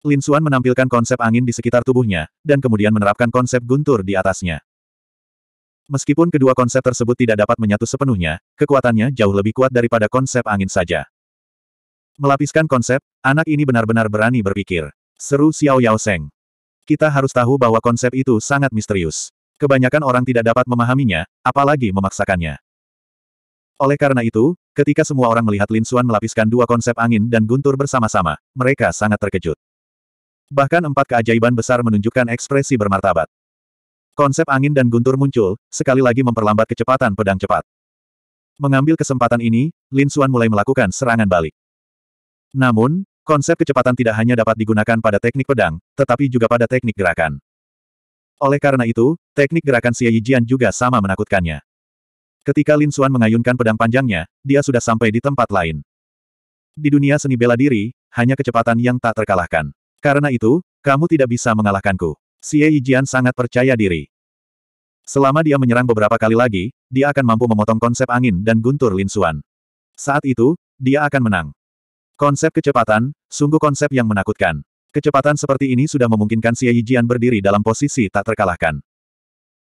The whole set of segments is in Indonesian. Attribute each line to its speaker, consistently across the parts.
Speaker 1: Lin Xuan menampilkan konsep angin di sekitar tubuhnya, dan kemudian menerapkan konsep guntur di atasnya. Meskipun kedua konsep tersebut tidak dapat menyatu sepenuhnya, kekuatannya jauh lebih kuat daripada konsep angin saja. Melapiskan konsep, anak ini benar-benar berani berpikir. Seru Xiao Yao Seng. Kita harus tahu bahwa konsep itu sangat misterius. Kebanyakan orang tidak dapat memahaminya, apalagi memaksakannya. Oleh karena itu, ketika semua orang melihat Lin Xuan melapiskan dua konsep angin dan guntur bersama-sama, mereka sangat terkejut. Bahkan empat keajaiban besar menunjukkan ekspresi bermartabat. Konsep angin dan guntur muncul, sekali lagi memperlambat kecepatan pedang cepat. Mengambil kesempatan ini, Lin Xuan mulai melakukan serangan balik. Namun, konsep kecepatan tidak hanya dapat digunakan pada teknik pedang, tetapi juga pada teknik gerakan. Oleh karena itu, teknik gerakan Xie Yijian juga sama menakutkannya. Ketika Lin Xuan mengayunkan pedang panjangnya, dia sudah sampai di tempat lain. Di dunia seni bela diri, hanya kecepatan yang tak terkalahkan. Karena itu, kamu tidak bisa mengalahkanku. Xie Yijian sangat percaya diri. Selama dia menyerang beberapa kali lagi, dia akan mampu memotong konsep angin dan guntur Lin Xuan. Saat itu, dia akan menang. Konsep kecepatan, sungguh konsep yang menakutkan. Kecepatan seperti ini sudah memungkinkan Xie Yijian berdiri dalam posisi tak terkalahkan.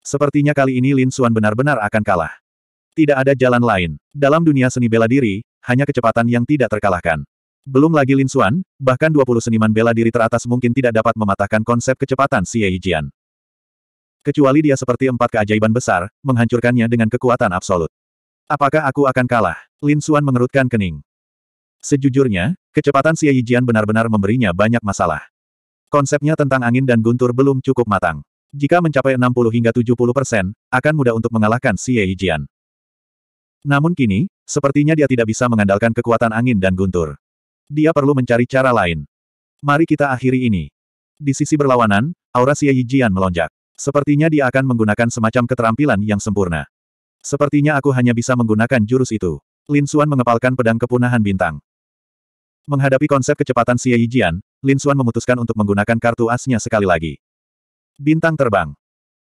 Speaker 1: Sepertinya kali ini Lin Xuan benar-benar akan kalah. Tidak ada jalan lain. Dalam dunia seni bela diri, hanya kecepatan yang tidak terkalahkan. Belum lagi Lin Xuan, bahkan 20 seniman bela diri teratas mungkin tidak dapat mematahkan konsep kecepatan Xie Yijian. Kecuali dia seperti empat keajaiban besar, menghancurkannya dengan kekuatan absolut. Apakah aku akan kalah? Lin Xuan mengerutkan kening. Sejujurnya, kecepatan Xie Yijian benar-benar memberinya banyak masalah. Konsepnya tentang angin dan guntur belum cukup matang. Jika mencapai 60 hingga 70 persen, akan mudah untuk mengalahkan Xie Yijian. Namun kini, sepertinya dia tidak bisa mengandalkan kekuatan angin dan guntur. Dia perlu mencari cara lain. Mari kita akhiri ini. Di sisi berlawanan, aura Xie Yijian melonjak. Sepertinya dia akan menggunakan semacam keterampilan yang sempurna. Sepertinya aku hanya bisa menggunakan jurus itu. Lin Xuan mengepalkan pedang kepunahan bintang. Menghadapi konsep kecepatan Xie Yijian, Lin Xuan memutuskan untuk menggunakan kartu asnya sekali lagi. Bintang terbang.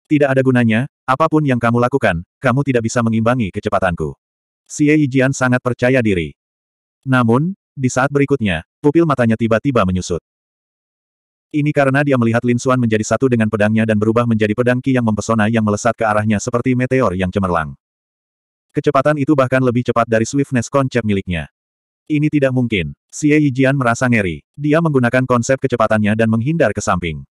Speaker 1: Tidak ada gunanya, apapun yang kamu lakukan, kamu tidak bisa mengimbangi kecepatanku. Xie Yijian sangat percaya diri. Namun, di saat berikutnya, pupil matanya tiba-tiba menyusut. Ini karena dia melihat Lin Xuan menjadi satu dengan pedangnya dan berubah menjadi pedang ki yang mempesona yang melesat ke arahnya seperti meteor yang cemerlang. Kecepatan itu bahkan lebih cepat dari swiftness konsep miliknya. Ini tidak mungkin. Xie Yijian merasa ngeri. Dia menggunakan konsep kecepatannya dan menghindar ke samping.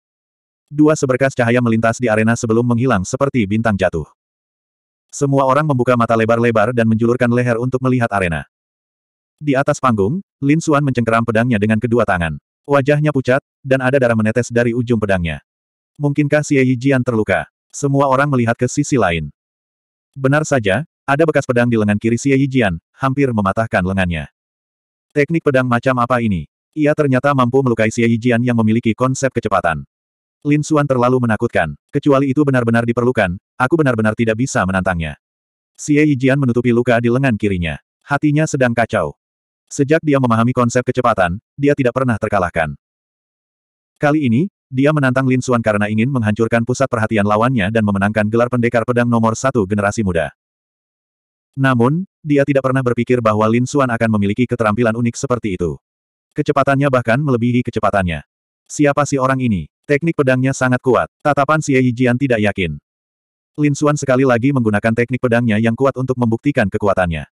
Speaker 1: Dua seberkas cahaya melintas di arena sebelum menghilang seperti bintang jatuh. Semua orang membuka mata lebar-lebar dan menjulurkan leher untuk melihat arena. Di atas panggung, Lin Xuan mencengkeram pedangnya dengan kedua tangan. Wajahnya pucat, dan ada darah menetes dari ujung pedangnya. Mungkinkah Xie Yijian terluka? Semua orang melihat ke sisi lain. Benar saja, ada bekas pedang di lengan kiri Xie Yijian, hampir mematahkan lengannya. Teknik pedang macam apa ini? Ia ternyata mampu melukai Xie Yijian yang memiliki konsep kecepatan. Lin Xuan terlalu menakutkan. Kecuali itu benar-benar diperlukan, aku benar-benar tidak bisa menantangnya. Xie Yijian menutupi luka di lengan kirinya. Hatinya sedang kacau. Sejak dia memahami konsep kecepatan, dia tidak pernah terkalahkan. Kali ini, dia menantang Lin Xuan karena ingin menghancurkan pusat perhatian lawannya dan memenangkan gelar pendekar pedang nomor satu generasi muda. Namun, dia tidak pernah berpikir bahwa Lin Xuan akan memiliki keterampilan unik seperti itu. Kecepatannya bahkan melebihi kecepatannya. Siapa si orang ini? Teknik pedangnya sangat kuat. Tatapan Xie Yijian tidak yakin. Lin Xuan sekali lagi menggunakan teknik pedangnya yang kuat untuk membuktikan kekuatannya.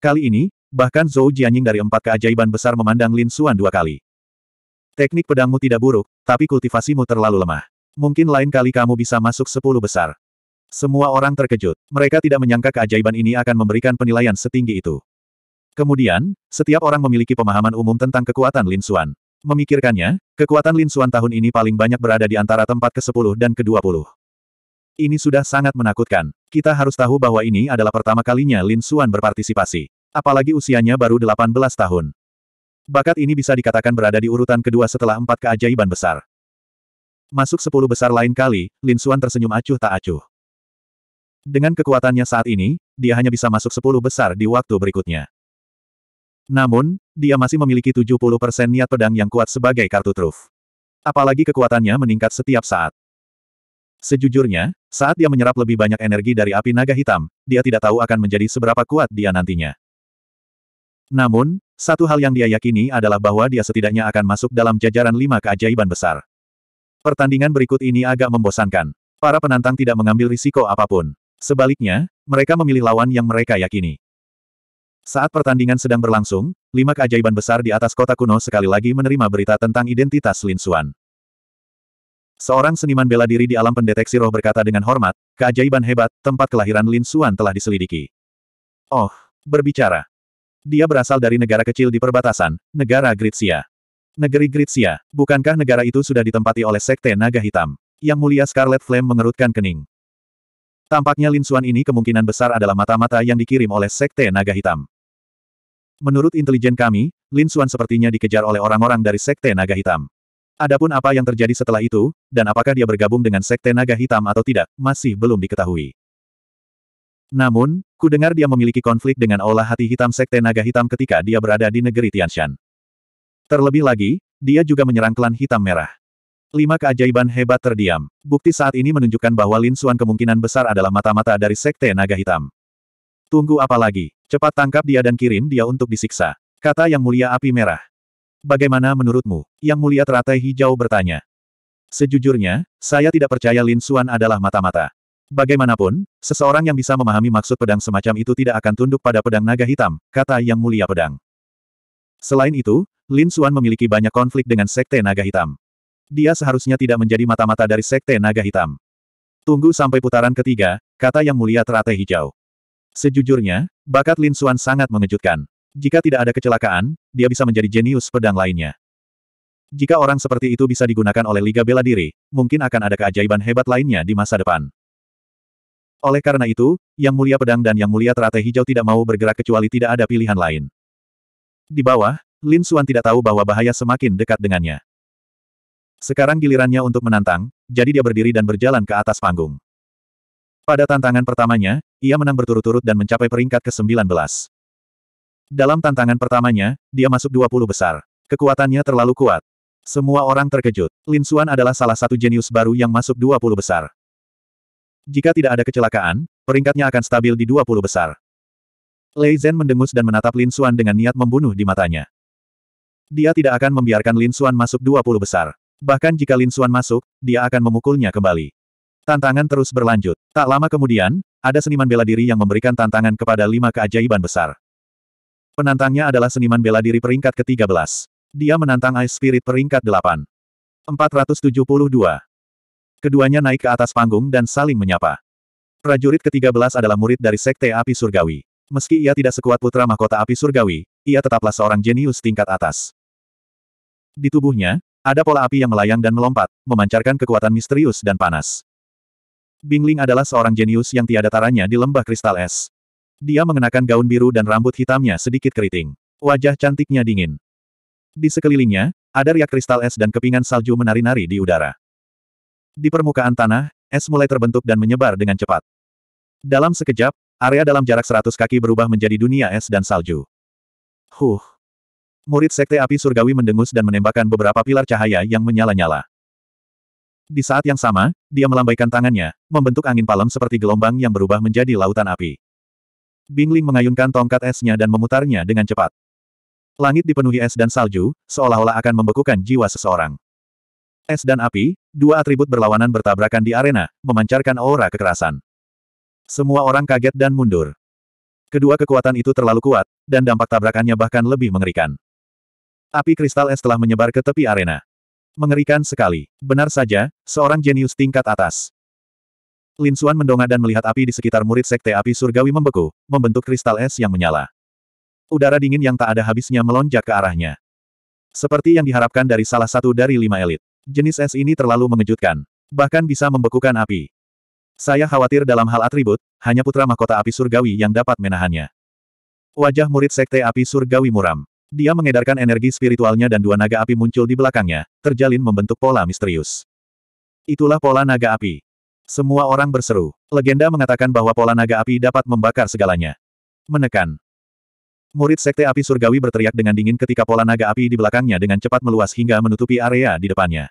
Speaker 1: Kali ini, Bahkan Zhou Jianying dari empat keajaiban besar memandang Lin Xuan dua kali. Teknik pedangmu tidak buruk, tapi kultivasimu terlalu lemah. Mungkin lain kali kamu bisa masuk sepuluh besar. Semua orang terkejut. Mereka tidak menyangka keajaiban ini akan memberikan penilaian setinggi itu. Kemudian, setiap orang memiliki pemahaman umum tentang kekuatan Lin Xuan. Memikirkannya, kekuatan Lin Xuan tahun ini paling banyak berada di antara tempat ke-10 dan ke-20. Ini sudah sangat menakutkan. Kita harus tahu bahwa ini adalah pertama kalinya Lin Xuan berpartisipasi apalagi usianya baru 18 tahun. Bakat ini bisa dikatakan berada di urutan kedua setelah empat keajaiban besar. Masuk sepuluh besar lain kali, Lin Xuan tersenyum acuh tak acuh. Dengan kekuatannya saat ini, dia hanya bisa masuk sepuluh besar di waktu berikutnya. Namun, dia masih memiliki 70% niat pedang yang kuat sebagai kartu truf. Apalagi kekuatannya meningkat setiap saat. Sejujurnya, saat dia menyerap lebih banyak energi dari api naga hitam, dia tidak tahu akan menjadi seberapa kuat dia nantinya. Namun, satu hal yang dia yakini adalah bahwa dia setidaknya akan masuk dalam jajaran lima keajaiban besar. Pertandingan berikut ini agak membosankan. Para penantang tidak mengambil risiko apapun. Sebaliknya, mereka memilih lawan yang mereka yakini. Saat pertandingan sedang berlangsung, lima keajaiban besar di atas kota kuno sekali lagi menerima berita tentang identitas Lin Xuan. Seorang seniman bela diri di alam pendeteksi roh berkata dengan hormat, keajaiban hebat, tempat kelahiran Lin Xuan telah diselidiki. Oh, berbicara dia berasal dari negara kecil di perbatasan, negara Gritsia. Negeri Gritsia, bukankah negara itu sudah ditempati oleh Sekte Naga Hitam? Yang mulia Scarlet Flame mengerutkan kening. Tampaknya Lin Xuan ini kemungkinan besar adalah mata-mata yang dikirim oleh Sekte Naga Hitam. Menurut intelijen kami, Lin Xuan sepertinya dikejar oleh orang-orang dari Sekte Naga Hitam. Adapun apa yang terjadi setelah itu, dan apakah dia bergabung dengan Sekte Naga Hitam atau tidak, masih belum diketahui. Namun, ku dengar dia memiliki konflik dengan olah hati hitam Sekte Naga Hitam ketika dia berada di negeri Tianshan. Terlebih lagi, dia juga menyerang klan hitam merah. Lima keajaiban hebat terdiam. Bukti saat ini menunjukkan bahwa Lin Xuan kemungkinan besar adalah mata-mata dari Sekte Naga Hitam. Tunggu apa lagi? Cepat tangkap dia dan kirim dia untuk disiksa. Kata Yang Mulia Api Merah. Bagaimana menurutmu? Yang Mulia Teratai Hijau bertanya. Sejujurnya, saya tidak percaya Lin Xuan adalah mata-mata. Bagaimanapun, seseorang yang bisa memahami maksud pedang semacam itu tidak akan tunduk pada pedang naga hitam, kata Yang Mulia Pedang. Selain itu, Lin Xuan memiliki banyak konflik dengan Sekte Naga Hitam. Dia seharusnya tidak menjadi mata-mata dari Sekte Naga Hitam. Tunggu sampai putaran ketiga, kata Yang Mulia Teratai Hijau. Sejujurnya, bakat Lin Xuan sangat mengejutkan. Jika tidak ada kecelakaan, dia bisa menjadi jenius pedang lainnya. Jika orang seperti itu bisa digunakan oleh Liga Bela Diri, mungkin akan ada keajaiban hebat lainnya di masa depan. Oleh karena itu, Yang Mulia Pedang dan Yang Mulia Teratai Hijau tidak mau bergerak kecuali tidak ada pilihan lain. Di bawah, Lin Suan tidak tahu bahwa bahaya semakin dekat dengannya. Sekarang gilirannya untuk menantang, jadi dia berdiri dan berjalan ke atas panggung. Pada tantangan pertamanya, ia menang berturut-turut dan mencapai peringkat ke-19. Dalam tantangan pertamanya, dia masuk 20 besar. Kekuatannya terlalu kuat. Semua orang terkejut. Lin Suan adalah salah satu jenius baru yang masuk 20 besar. Jika tidak ada kecelakaan, peringkatnya akan stabil di 20 besar. Lei Zhen mendengus dan menatap Lin Xuan dengan niat membunuh di matanya. Dia tidak akan membiarkan Lin Xuan masuk 20 besar. Bahkan jika Lin Xuan masuk, dia akan memukulnya kembali. Tantangan terus berlanjut. Tak lama kemudian, ada seniman bela diri yang memberikan tantangan kepada lima keajaiban besar. Penantangnya adalah seniman bela diri peringkat ke-13. Dia menantang Ice Spirit peringkat 8. 472. Keduanya naik ke atas panggung dan saling menyapa. Prajurit ke-13 adalah murid dari Sekte Api Surgawi. Meski ia tidak sekuat putra mahkota Api Surgawi, ia tetaplah seorang jenius tingkat atas. Di tubuhnya, ada pola api yang melayang dan melompat, memancarkan kekuatan misterius dan panas. Bingling adalah seorang jenius yang tiada taranya di lembah kristal es. Dia mengenakan gaun biru dan rambut hitamnya sedikit keriting. Wajah cantiknya dingin. Di sekelilingnya, ada riak kristal es dan kepingan salju menari-nari di udara. Di permukaan tanah, es mulai terbentuk dan menyebar dengan cepat. Dalam sekejap, area dalam jarak seratus kaki berubah menjadi dunia es dan salju. Huh! Murid Sekte Api Surgawi mendengus dan menembakkan beberapa pilar cahaya yang menyala-nyala. Di saat yang sama, dia melambaikan tangannya, membentuk angin palem seperti gelombang yang berubah menjadi lautan api. Bingling mengayunkan tongkat esnya dan memutarnya dengan cepat. Langit dipenuhi es dan salju, seolah-olah akan membekukan jiwa seseorang. Es dan api, dua atribut berlawanan bertabrakan di arena, memancarkan aura kekerasan. Semua orang kaget dan mundur. Kedua kekuatan itu terlalu kuat, dan dampak tabrakannya bahkan lebih mengerikan. Api kristal es telah menyebar ke tepi arena. Mengerikan sekali. Benar saja, seorang jenius tingkat atas. Lin Xuan mendongak dan melihat api di sekitar murid sekte api surgawi membeku, membentuk kristal es yang menyala. Udara dingin yang tak ada habisnya melonjak ke arahnya. Seperti yang diharapkan dari salah satu dari lima elit. Jenis es ini terlalu mengejutkan. Bahkan bisa membekukan api. Saya khawatir dalam hal atribut, hanya putra mahkota api surgawi yang dapat menahannya. Wajah murid sekte api surgawi muram. Dia mengedarkan energi spiritualnya dan dua naga api muncul di belakangnya, terjalin membentuk pola misterius. Itulah pola naga api. Semua orang berseru. Legenda mengatakan bahwa pola naga api dapat membakar segalanya. Menekan. Murid Sekte Api Surgawi berteriak dengan dingin ketika pola naga api di belakangnya dengan cepat meluas hingga menutupi area di depannya.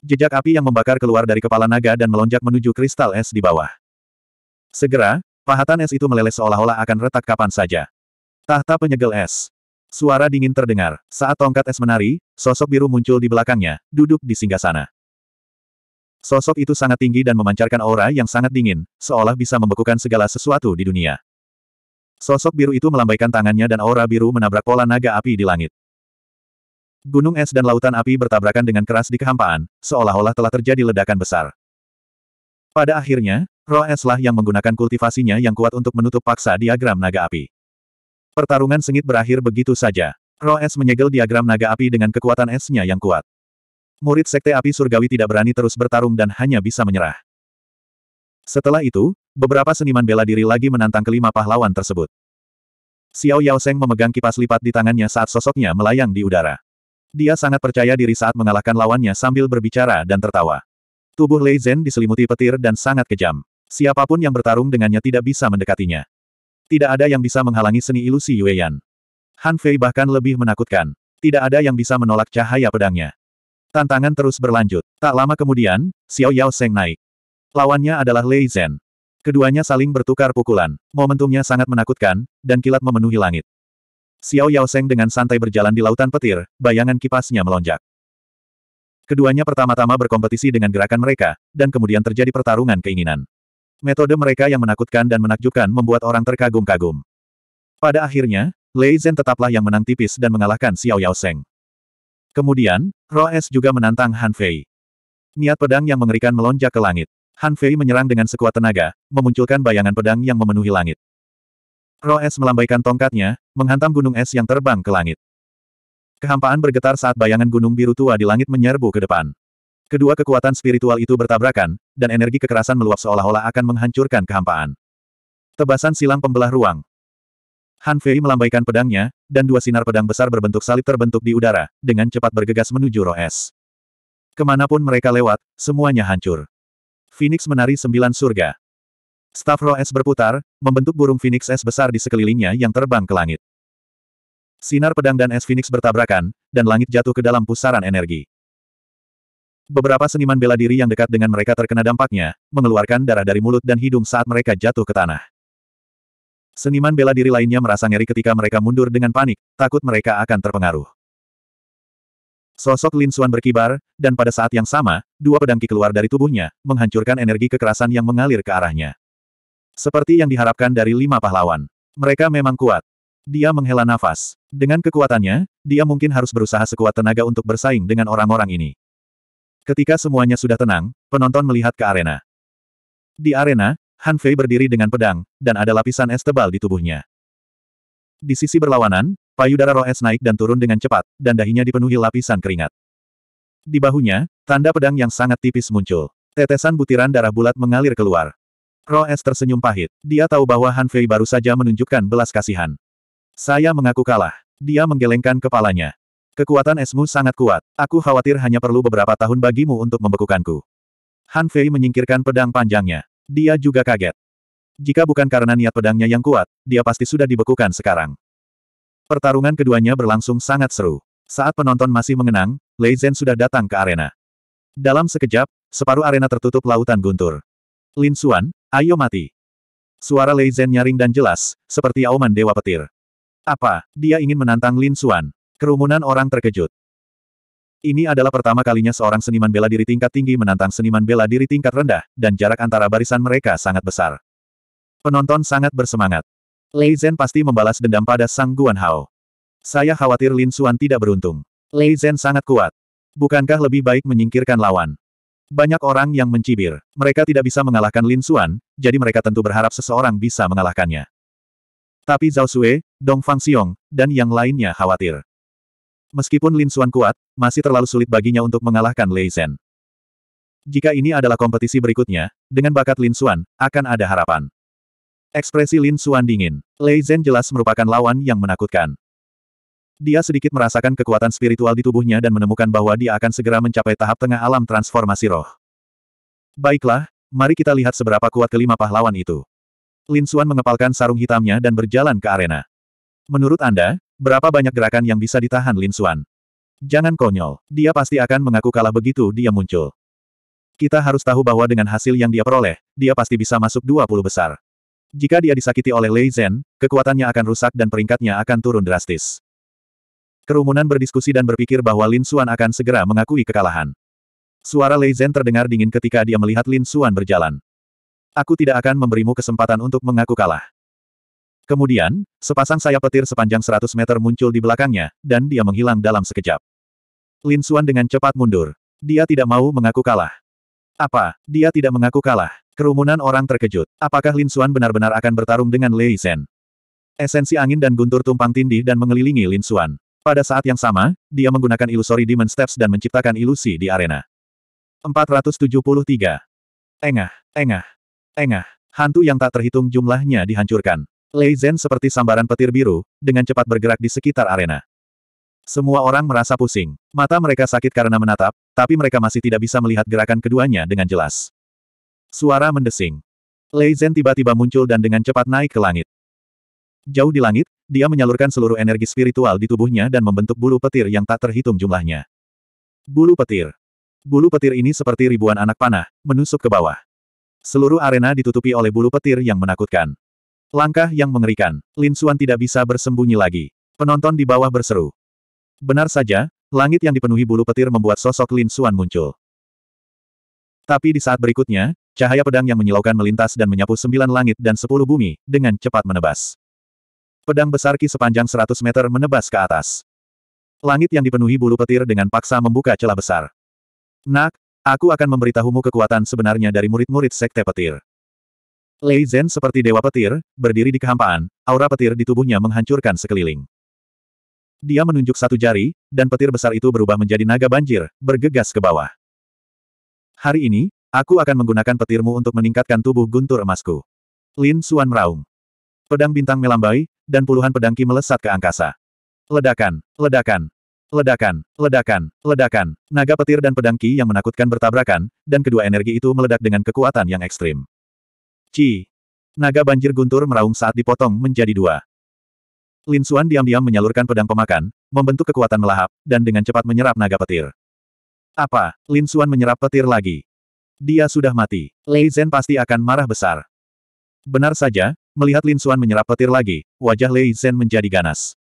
Speaker 1: Jejak api yang membakar keluar dari kepala naga dan melonjak menuju kristal es di bawah. Segera, pahatan es itu meleleh seolah-olah akan retak kapan saja. Tahta penyegel es. Suara dingin terdengar. Saat tongkat es menari, sosok biru muncul di belakangnya, duduk di singgah sana. Sosok itu sangat tinggi dan memancarkan aura yang sangat dingin, seolah bisa membekukan segala sesuatu di dunia. Sosok biru itu melambaikan tangannya dan aura biru menabrak pola naga api di langit. Gunung es dan lautan api bertabrakan dengan keras di kehampaan, seolah-olah telah terjadi ledakan besar. Pada akhirnya, roh eslah yang menggunakan kultivasinya yang kuat untuk menutup paksa diagram naga api. Pertarungan sengit berakhir begitu saja. Roh es menyegel diagram naga api dengan kekuatan esnya yang kuat. Murid Sekte Api Surgawi tidak berani terus bertarung dan hanya bisa menyerah. Setelah itu, Beberapa seniman bela diri lagi menantang kelima pahlawan tersebut. Xiao Yao Seng memegang kipas lipat di tangannya saat sosoknya melayang di udara. Dia sangat percaya diri saat mengalahkan lawannya sambil berbicara dan tertawa. Tubuh Lei Zhen diselimuti petir dan sangat kejam. Siapapun yang bertarung dengannya tidak bisa mendekatinya. Tidak ada yang bisa menghalangi seni ilusi Yueyan. Han Fei bahkan lebih menakutkan. Tidak ada yang bisa menolak cahaya pedangnya. Tantangan terus berlanjut. Tak lama kemudian, Xiao Yao Seng naik. Lawannya adalah Lei Zhen. Keduanya saling bertukar pukulan. Momentumnya sangat menakutkan, dan kilat memenuhi langit. Xiao Yaoseng dengan santai berjalan di lautan petir, bayangan kipasnya melonjak. Keduanya pertama-tama berkompetisi dengan gerakan mereka, dan kemudian terjadi pertarungan keinginan. Metode mereka yang menakutkan dan menakjubkan membuat orang terkagum-kagum. Pada akhirnya, Lei Zhen tetaplah yang menang tipis dan mengalahkan Xiao Yaoseng. Kemudian, S juga menantang Han Fei. Niat pedang yang mengerikan melonjak ke langit. Han Fei menyerang dengan sekuat tenaga, memunculkan bayangan pedang yang memenuhi langit. Roh es melambaikan tongkatnya, menghantam gunung es yang terbang ke langit. Kehampaan bergetar saat bayangan gunung biru tua di langit menyerbu ke depan. Kedua kekuatan spiritual itu bertabrakan, dan energi kekerasan meluap seolah-olah akan menghancurkan kehampaan. Tebasan silang pembelah ruang. Han Fei melambaikan pedangnya, dan dua sinar pedang besar berbentuk salib terbentuk di udara, dengan cepat bergegas menuju roh es. Kemanapun mereka lewat, semuanya hancur. Phoenix menari sembilan surga. Staf roh es berputar, membentuk burung Phoenix es besar di sekelilingnya yang terbang ke langit. Sinar pedang dan es Phoenix bertabrakan, dan langit jatuh ke dalam pusaran energi. Beberapa seniman bela diri yang dekat dengan mereka terkena dampaknya, mengeluarkan darah dari mulut dan hidung saat mereka jatuh ke tanah. Seniman bela diri lainnya merasa ngeri ketika mereka mundur dengan panik, takut mereka akan terpengaruh. Sosok Lin Suan berkibar, dan pada saat yang sama, dua pedangki keluar dari tubuhnya, menghancurkan energi kekerasan yang mengalir ke arahnya. Seperti yang diharapkan dari lima pahlawan. Mereka memang kuat. Dia menghela nafas. Dengan kekuatannya, dia mungkin harus berusaha sekuat tenaga untuk bersaing dengan orang-orang ini. Ketika semuanya sudah tenang, penonton melihat ke arena. Di arena, Han Fei berdiri dengan pedang, dan ada lapisan es tebal di tubuhnya. Di sisi berlawanan, payudara Roes naik dan turun dengan cepat, dan dahinya dipenuhi lapisan keringat. Di bahunya, tanda pedang yang sangat tipis muncul. Tetesan butiran darah bulat mengalir keluar. Roes tersenyum pahit. Dia tahu bahwa Han Fei baru saja menunjukkan belas kasihan. Saya mengaku kalah. Dia menggelengkan kepalanya. Kekuatan esmu sangat kuat. Aku khawatir hanya perlu beberapa tahun bagimu untuk membekukanku. Han Fei menyingkirkan pedang panjangnya. Dia juga kaget. Jika bukan karena niat pedangnya yang kuat, dia pasti sudah dibekukan sekarang. Pertarungan keduanya berlangsung sangat seru. Saat penonton masih mengenang, Lei Zhen sudah datang ke arena. Dalam sekejap, separuh arena tertutup lautan guntur. Lin Xuan, ayo mati. Suara Lei Zhen nyaring dan jelas, seperti auman dewa petir. Apa, dia ingin menantang Lin Xuan? Kerumunan orang terkejut. Ini adalah pertama kalinya seorang seniman bela diri tingkat tinggi menantang seniman bela diri tingkat rendah, dan jarak antara barisan mereka sangat besar. Penonton sangat bersemangat. Lei Zhen pasti membalas dendam pada Sang Guan Hao. Saya khawatir Lin Xuan tidak beruntung. Lei Zhen sangat kuat. Bukankah lebih baik menyingkirkan lawan? Banyak orang yang mencibir. Mereka tidak bisa mengalahkan Lin Xuan, jadi mereka tentu berharap seseorang bisa mengalahkannya. Tapi Zhao Sue, Dong Fang Xiong, dan yang lainnya khawatir. Meskipun Lin Xuan kuat, masih terlalu sulit baginya untuk mengalahkan Lei Zhen. Jika ini adalah kompetisi berikutnya, dengan bakat Lin Xuan, akan ada harapan. Ekspresi Lin Suan dingin. Lei Zhen jelas merupakan lawan yang menakutkan. Dia sedikit merasakan kekuatan spiritual di tubuhnya dan menemukan bahwa dia akan segera mencapai tahap tengah alam transformasi roh. Baiklah, mari kita lihat seberapa kuat kelima pahlawan itu. Lin Suan mengepalkan sarung hitamnya dan berjalan ke arena. Menurut Anda, berapa banyak gerakan yang bisa ditahan Lin Suan? Jangan konyol, dia pasti akan mengaku kalah begitu dia muncul. Kita harus tahu bahwa dengan hasil yang dia peroleh, dia pasti bisa masuk 20 besar. Jika dia disakiti oleh Lei Zhen, kekuatannya akan rusak dan peringkatnya akan turun drastis. Kerumunan berdiskusi dan berpikir bahwa Lin Xuan akan segera mengakui kekalahan. Suara Lei Zhen terdengar dingin ketika dia melihat Lin Xuan berjalan. Aku tidak akan memberimu kesempatan untuk mengaku kalah. Kemudian, sepasang sayap petir sepanjang 100 meter muncul di belakangnya, dan dia menghilang dalam sekejap. Lin Xuan dengan cepat mundur. Dia tidak mau mengaku kalah. Apa, dia tidak mengaku kalah? Kerumunan orang terkejut. Apakah Lin Xuan benar-benar akan bertarung dengan Lei Zhen? Esensi angin dan guntur tumpang tindih dan mengelilingi Lin Xuan. Pada saat yang sama, dia menggunakan ilusori demon steps dan menciptakan ilusi di arena. 473. Engah, engah, engah. Hantu yang tak terhitung jumlahnya dihancurkan. Lei Zhen seperti sambaran petir biru, dengan cepat bergerak di sekitar arena. Semua orang merasa pusing. Mata mereka sakit karena menatap, tapi mereka masih tidak bisa melihat gerakan keduanya dengan jelas. Suara mendesing. Lei Zhen tiba-tiba muncul dan dengan cepat naik ke langit. Jauh di langit, dia menyalurkan seluruh energi spiritual di tubuhnya dan membentuk bulu petir yang tak terhitung jumlahnya. Bulu petir. Bulu petir ini seperti ribuan anak panah, menusuk ke bawah. Seluruh arena ditutupi oleh bulu petir yang menakutkan. Langkah yang mengerikan, Lin Suan tidak bisa bersembunyi lagi. Penonton di bawah berseru. Benar saja, langit yang dipenuhi bulu petir membuat sosok Lin Suan muncul. Tapi di saat berikutnya, cahaya pedang yang menyilaukan melintas dan menyapu sembilan langit dan sepuluh bumi, dengan cepat menebas. Pedang besar Ki sepanjang seratus meter menebas ke atas. Langit yang dipenuhi bulu petir dengan paksa membuka celah besar. Nak, aku akan memberitahumu kekuatan sebenarnya dari murid-murid sekte petir. Lei Zhen seperti dewa petir, berdiri di kehampaan, aura petir di tubuhnya menghancurkan sekeliling. Dia menunjuk satu jari, dan petir besar itu berubah menjadi naga banjir, bergegas ke bawah. Hari ini, aku akan menggunakan petirmu untuk meningkatkan tubuh guntur emasku. Lin Suan meraung. Pedang bintang melambai, dan puluhan pedangki melesat ke angkasa. Ledakan, ledakan, ledakan, ledakan, ledakan. Naga petir dan pedangki yang menakutkan bertabrakan, dan kedua energi itu meledak dengan kekuatan yang ekstrim. Ci. Naga banjir guntur meraung saat dipotong menjadi dua. Lin Suan diam-diam menyalurkan pedang pemakan, membentuk kekuatan melahap, dan dengan cepat menyerap naga petir. Apa? Lin Xuan menyerap petir lagi. Dia sudah mati. Lei Zhen pasti akan marah besar. Benar saja, melihat Lin Xuan menyerap petir lagi, wajah Lei Zhen menjadi ganas.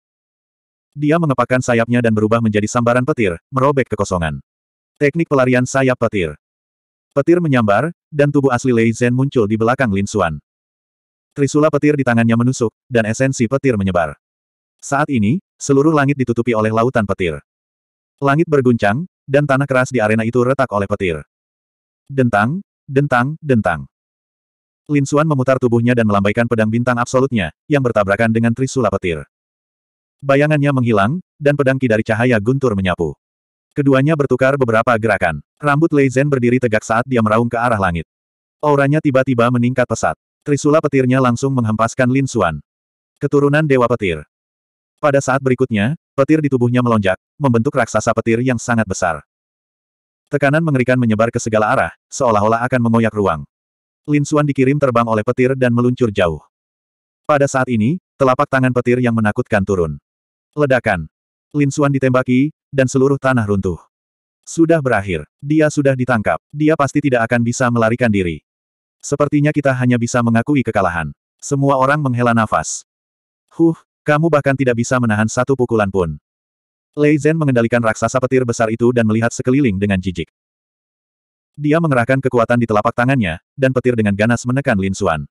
Speaker 1: Dia mengepakkan sayapnya dan berubah menjadi sambaran petir, merobek kekosongan. Teknik pelarian sayap petir. Petir menyambar, dan tubuh asli Lei Zhen muncul di belakang Lin Xuan. Trisula petir di tangannya menusuk, dan esensi petir menyebar. Saat ini, seluruh langit ditutupi oleh lautan petir. Langit berguncang, dan tanah keras di arena itu retak oleh petir. Dentang, dentang, dentang. Lin Xuan memutar tubuhnya dan melambaikan pedang bintang absolutnya, yang bertabrakan dengan trisula petir. Bayangannya menghilang, dan pedang ki dari cahaya guntur menyapu. Keduanya bertukar beberapa gerakan. Rambut Lei Zhen berdiri tegak saat dia meraung ke arah langit. Auranya tiba-tiba meningkat pesat. Trisula petirnya langsung menghempaskan Lin Xuan. Keturunan Dewa Petir. Pada saat berikutnya, petir di tubuhnya melonjak, membentuk raksasa petir yang sangat besar. Tekanan mengerikan menyebar ke segala arah, seolah-olah akan mengoyak ruang. Lin Linsuan dikirim terbang oleh petir dan meluncur jauh. Pada saat ini, telapak tangan petir yang menakutkan turun. Ledakan. Lin Linsuan ditembaki, dan seluruh tanah runtuh. Sudah berakhir. Dia sudah ditangkap. Dia pasti tidak akan bisa melarikan diri. Sepertinya kita hanya bisa mengakui kekalahan. Semua orang menghela nafas. Huh, kamu bahkan tidak bisa menahan satu pukulan pun. Lei Zhen mengendalikan raksasa petir besar itu dan melihat sekeliling dengan jijik. Dia mengerahkan kekuatan di telapak tangannya, dan petir dengan ganas menekan Lin Xuan.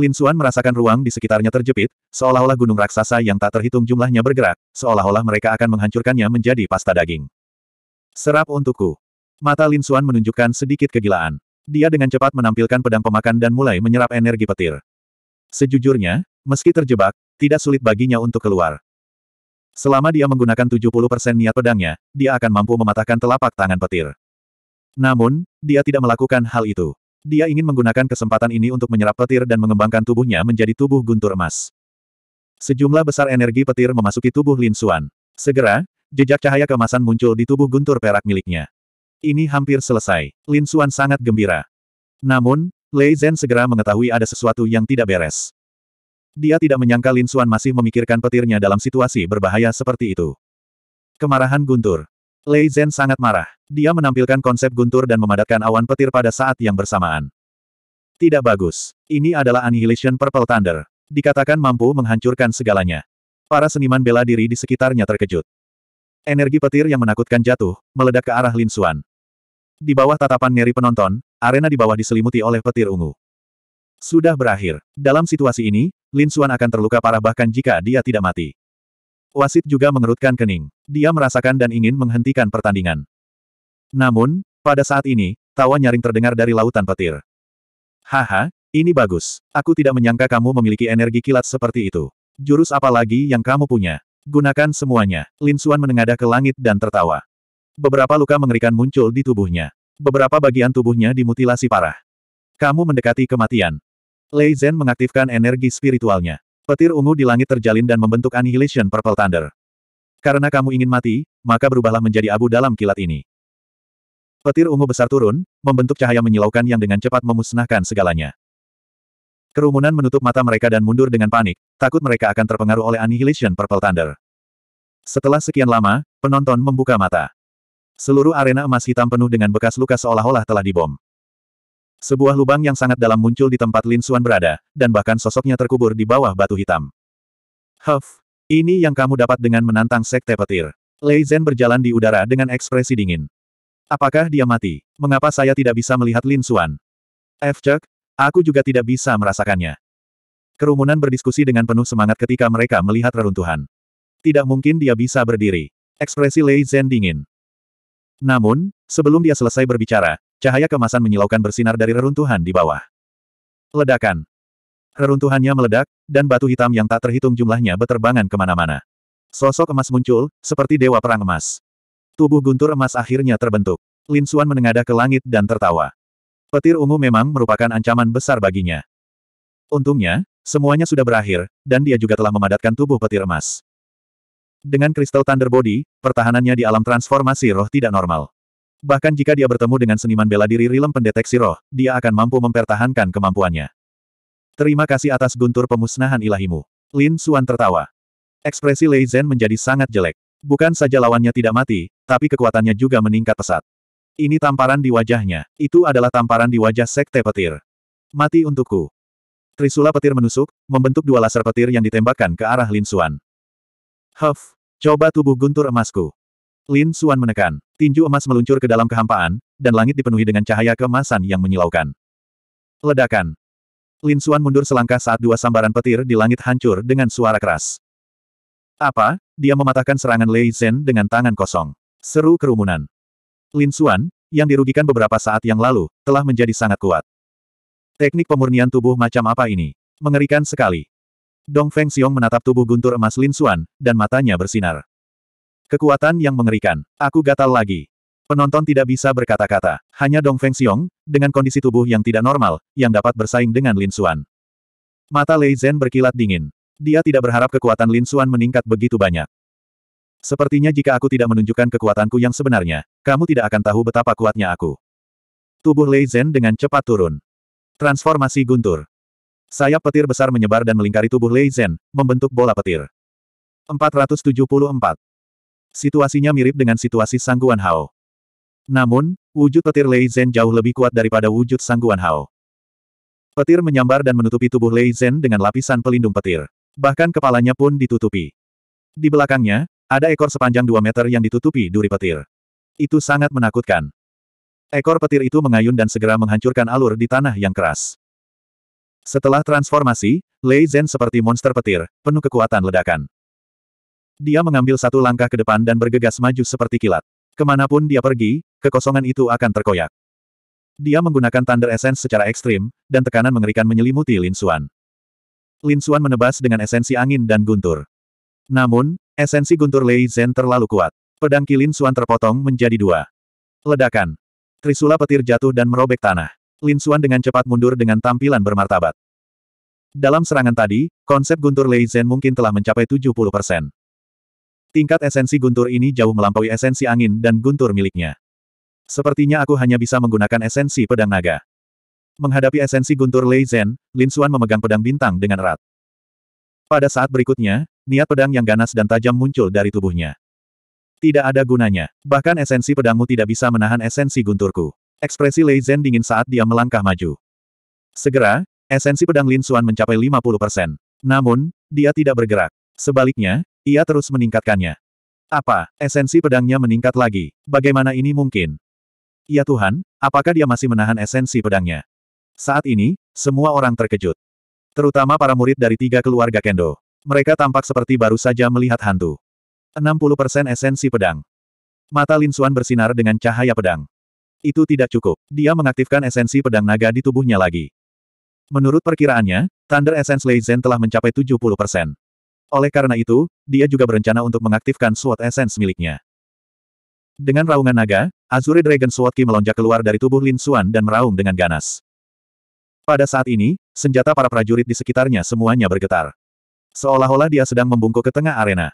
Speaker 1: Lin Xuan merasakan ruang di sekitarnya terjepit, seolah-olah gunung raksasa yang tak terhitung jumlahnya bergerak, seolah-olah mereka akan menghancurkannya menjadi pasta daging. Serap untukku. Mata Lin Xuan menunjukkan sedikit kegilaan. Dia dengan cepat menampilkan pedang pemakan dan mulai menyerap energi petir. Sejujurnya, Meski terjebak, tidak sulit baginya untuk keluar. Selama dia menggunakan 70% niat pedangnya, dia akan mampu mematahkan telapak tangan petir. Namun, dia tidak melakukan hal itu. Dia ingin menggunakan kesempatan ini untuk menyerap petir dan mengembangkan tubuhnya menjadi tubuh guntur emas. Sejumlah besar energi petir memasuki tubuh Lin Xuan. Segera, jejak cahaya kemasan muncul di tubuh guntur perak miliknya. Ini hampir selesai. Lin Xuan sangat gembira. Namun, Lei Zhen segera mengetahui ada sesuatu yang tidak beres. Dia tidak menyangka Lin Xuan masih memikirkan petirnya dalam situasi berbahaya seperti itu. Kemarahan guntur. Lei Zhen sangat marah. Dia menampilkan konsep guntur dan memadatkan awan petir pada saat yang bersamaan. Tidak bagus. Ini adalah Annihilation Purple Thunder. Dikatakan mampu menghancurkan segalanya. Para seniman bela diri di sekitarnya terkejut. Energi petir yang menakutkan jatuh, meledak ke arah Lin Xuan. Di bawah tatapan ngeri penonton, arena di bawah diselimuti oleh petir ungu. Sudah berakhir. Dalam situasi ini, Lin Xuan akan terluka parah bahkan jika dia tidak mati. Wasit juga mengerutkan kening. Dia merasakan dan ingin menghentikan pertandingan. Namun, pada saat ini, tawa nyaring terdengar dari lautan petir. Haha, ini bagus. Aku tidak menyangka kamu memiliki energi kilat seperti itu. Jurus apa lagi yang kamu punya? Gunakan semuanya. Lin Xuan menengadah ke langit dan tertawa. Beberapa luka mengerikan muncul di tubuhnya. Beberapa bagian tubuhnya dimutilasi parah. Kamu mendekati kematian. Lei Zhen mengaktifkan energi spiritualnya. Petir ungu di langit terjalin dan membentuk Annihilation Purple Thunder. Karena kamu ingin mati, maka berubahlah menjadi abu dalam kilat ini. Petir ungu besar turun, membentuk cahaya menyilaukan yang dengan cepat memusnahkan segalanya. Kerumunan menutup mata mereka dan mundur dengan panik, takut mereka akan terpengaruh oleh Annihilation Purple Thunder. Setelah sekian lama, penonton membuka mata. Seluruh arena emas hitam penuh dengan bekas luka seolah-olah telah dibom. Sebuah lubang yang sangat dalam muncul di tempat Lin Xuan berada, dan bahkan sosoknya terkubur di bawah batu hitam. Huff! Ini yang kamu dapat dengan menantang sekte petir. Lei Zhen berjalan di udara dengan ekspresi dingin. Apakah dia mati? Mengapa saya tidak bisa melihat Lin Xuan? F. Chuck, aku juga tidak bisa merasakannya. Kerumunan berdiskusi dengan penuh semangat ketika mereka melihat reruntuhan. Tidak mungkin dia bisa berdiri. Ekspresi Lei Zhen dingin. Namun, sebelum dia selesai berbicara, Cahaya kemasan menyilaukan bersinar dari reruntuhan di bawah. Ledakan. Reruntuhannya meledak, dan batu hitam yang tak terhitung jumlahnya beterbangan kemana-mana. Sosok emas muncul, seperti dewa perang emas. Tubuh guntur emas akhirnya terbentuk. Lin Suan menengadah ke langit dan tertawa. Petir ungu memang merupakan ancaman besar baginya. Untungnya, semuanya sudah berakhir, dan dia juga telah memadatkan tubuh petir emas. Dengan kristal Thunder Body, pertahanannya di alam transformasi roh tidak normal. Bahkan jika dia bertemu dengan seniman bela diri Rilem pendeteksi roh, dia akan mampu mempertahankan kemampuannya. Terima kasih atas guntur pemusnahan ilahimu. Lin Suan tertawa. Ekspresi Lei Zhen menjadi sangat jelek. Bukan saja lawannya tidak mati, tapi kekuatannya juga meningkat pesat. Ini tamparan di wajahnya. Itu adalah tamparan di wajah sekte petir. Mati untukku. Trisula petir menusuk, membentuk dua laser petir yang ditembakkan ke arah Lin Suan. Huff, coba tubuh guntur emasku. Lin Suan menekan. Tinju emas meluncur ke dalam kehampaan, dan langit dipenuhi dengan cahaya kemasan yang menyilaukan. Ledakan. Lin Suan mundur selangkah saat dua sambaran petir di langit hancur dengan suara keras. Apa? Dia mematahkan serangan Lei Zhen dengan tangan kosong. Seru kerumunan. Lin Suan, yang dirugikan beberapa saat yang lalu, telah menjadi sangat kuat. Teknik pemurnian tubuh macam apa ini? Mengerikan sekali. Dong Feng Xiong menatap tubuh guntur emas Lin Suan, dan matanya bersinar. Kekuatan yang mengerikan. Aku gatal lagi. Penonton tidak bisa berkata-kata. Hanya Dong Feng Xiong, dengan kondisi tubuh yang tidak normal, yang dapat bersaing dengan Lin Xuan. Mata Lei Zhen berkilat dingin. Dia tidak berharap kekuatan Lin Xuan meningkat begitu banyak. Sepertinya jika aku tidak menunjukkan kekuatanku yang sebenarnya, kamu tidak akan tahu betapa kuatnya aku. Tubuh Lei Zhen dengan cepat turun. Transformasi guntur. Sayap petir besar menyebar dan melingkari tubuh Lei Zhen, membentuk bola petir. 474 situasinya mirip dengan situasi Sangguan Hao. Namun, wujud petir Lei Zhen jauh lebih kuat daripada wujud Sangguan Hao. Petir menyambar dan menutupi tubuh Lei Zhen dengan lapisan pelindung petir. Bahkan kepalanya pun ditutupi. Di belakangnya, ada ekor sepanjang 2 meter yang ditutupi duri petir. Itu sangat menakutkan. Ekor petir itu mengayun dan segera menghancurkan alur di tanah yang keras. Setelah transformasi, Lei Zhen seperti monster petir, penuh kekuatan ledakan. Dia mengambil satu langkah ke depan dan bergegas maju seperti kilat. Kemanapun dia pergi, kekosongan itu akan terkoyak. Dia menggunakan Thunder Essence secara ekstrim, dan tekanan mengerikan menyelimuti Lin Xuan. Lin Xuan menebas dengan esensi angin dan guntur. Namun, esensi guntur Lei Zhen terlalu kuat. Pedang Lin Xuan terpotong menjadi dua. Ledakan. Trisula petir jatuh dan merobek tanah. Lin Xuan dengan cepat mundur dengan tampilan bermartabat. Dalam serangan tadi, konsep guntur Lei Zhen mungkin telah mencapai 70 persen. Tingkat esensi guntur ini jauh melampaui esensi angin dan guntur miliknya. Sepertinya aku hanya bisa menggunakan esensi pedang naga. Menghadapi esensi guntur Lei Zhen, Lin Xuan memegang pedang bintang dengan erat. Pada saat berikutnya, niat pedang yang ganas dan tajam muncul dari tubuhnya. Tidak ada gunanya. Bahkan esensi pedangmu tidak bisa menahan esensi gunturku. Ekspresi Lei Zhen dingin saat dia melangkah maju. Segera, esensi pedang Lin Xuan mencapai 50%. Namun, dia tidak bergerak. Sebaliknya, ia terus meningkatkannya. Apa, esensi pedangnya meningkat lagi? Bagaimana ini mungkin? Ya Tuhan, apakah dia masih menahan esensi pedangnya? Saat ini, semua orang terkejut. Terutama para murid dari tiga keluarga Kendo. Mereka tampak seperti baru saja melihat hantu. 60% esensi pedang. Mata Lin Suan bersinar dengan cahaya pedang. Itu tidak cukup. Dia mengaktifkan esensi pedang naga di tubuhnya lagi. Menurut perkiraannya, Thunder Essence Lei Zen telah mencapai 70%. Oleh karena itu, dia juga berencana untuk mengaktifkan Sword Essence miliknya. Dengan raungan naga, Azure Dragon Sword Ki melonjak keluar dari tubuh Lin Xuan dan meraung dengan ganas. Pada saat ini, senjata para prajurit di sekitarnya semuanya bergetar. Seolah-olah dia sedang membungkuk ke tengah arena.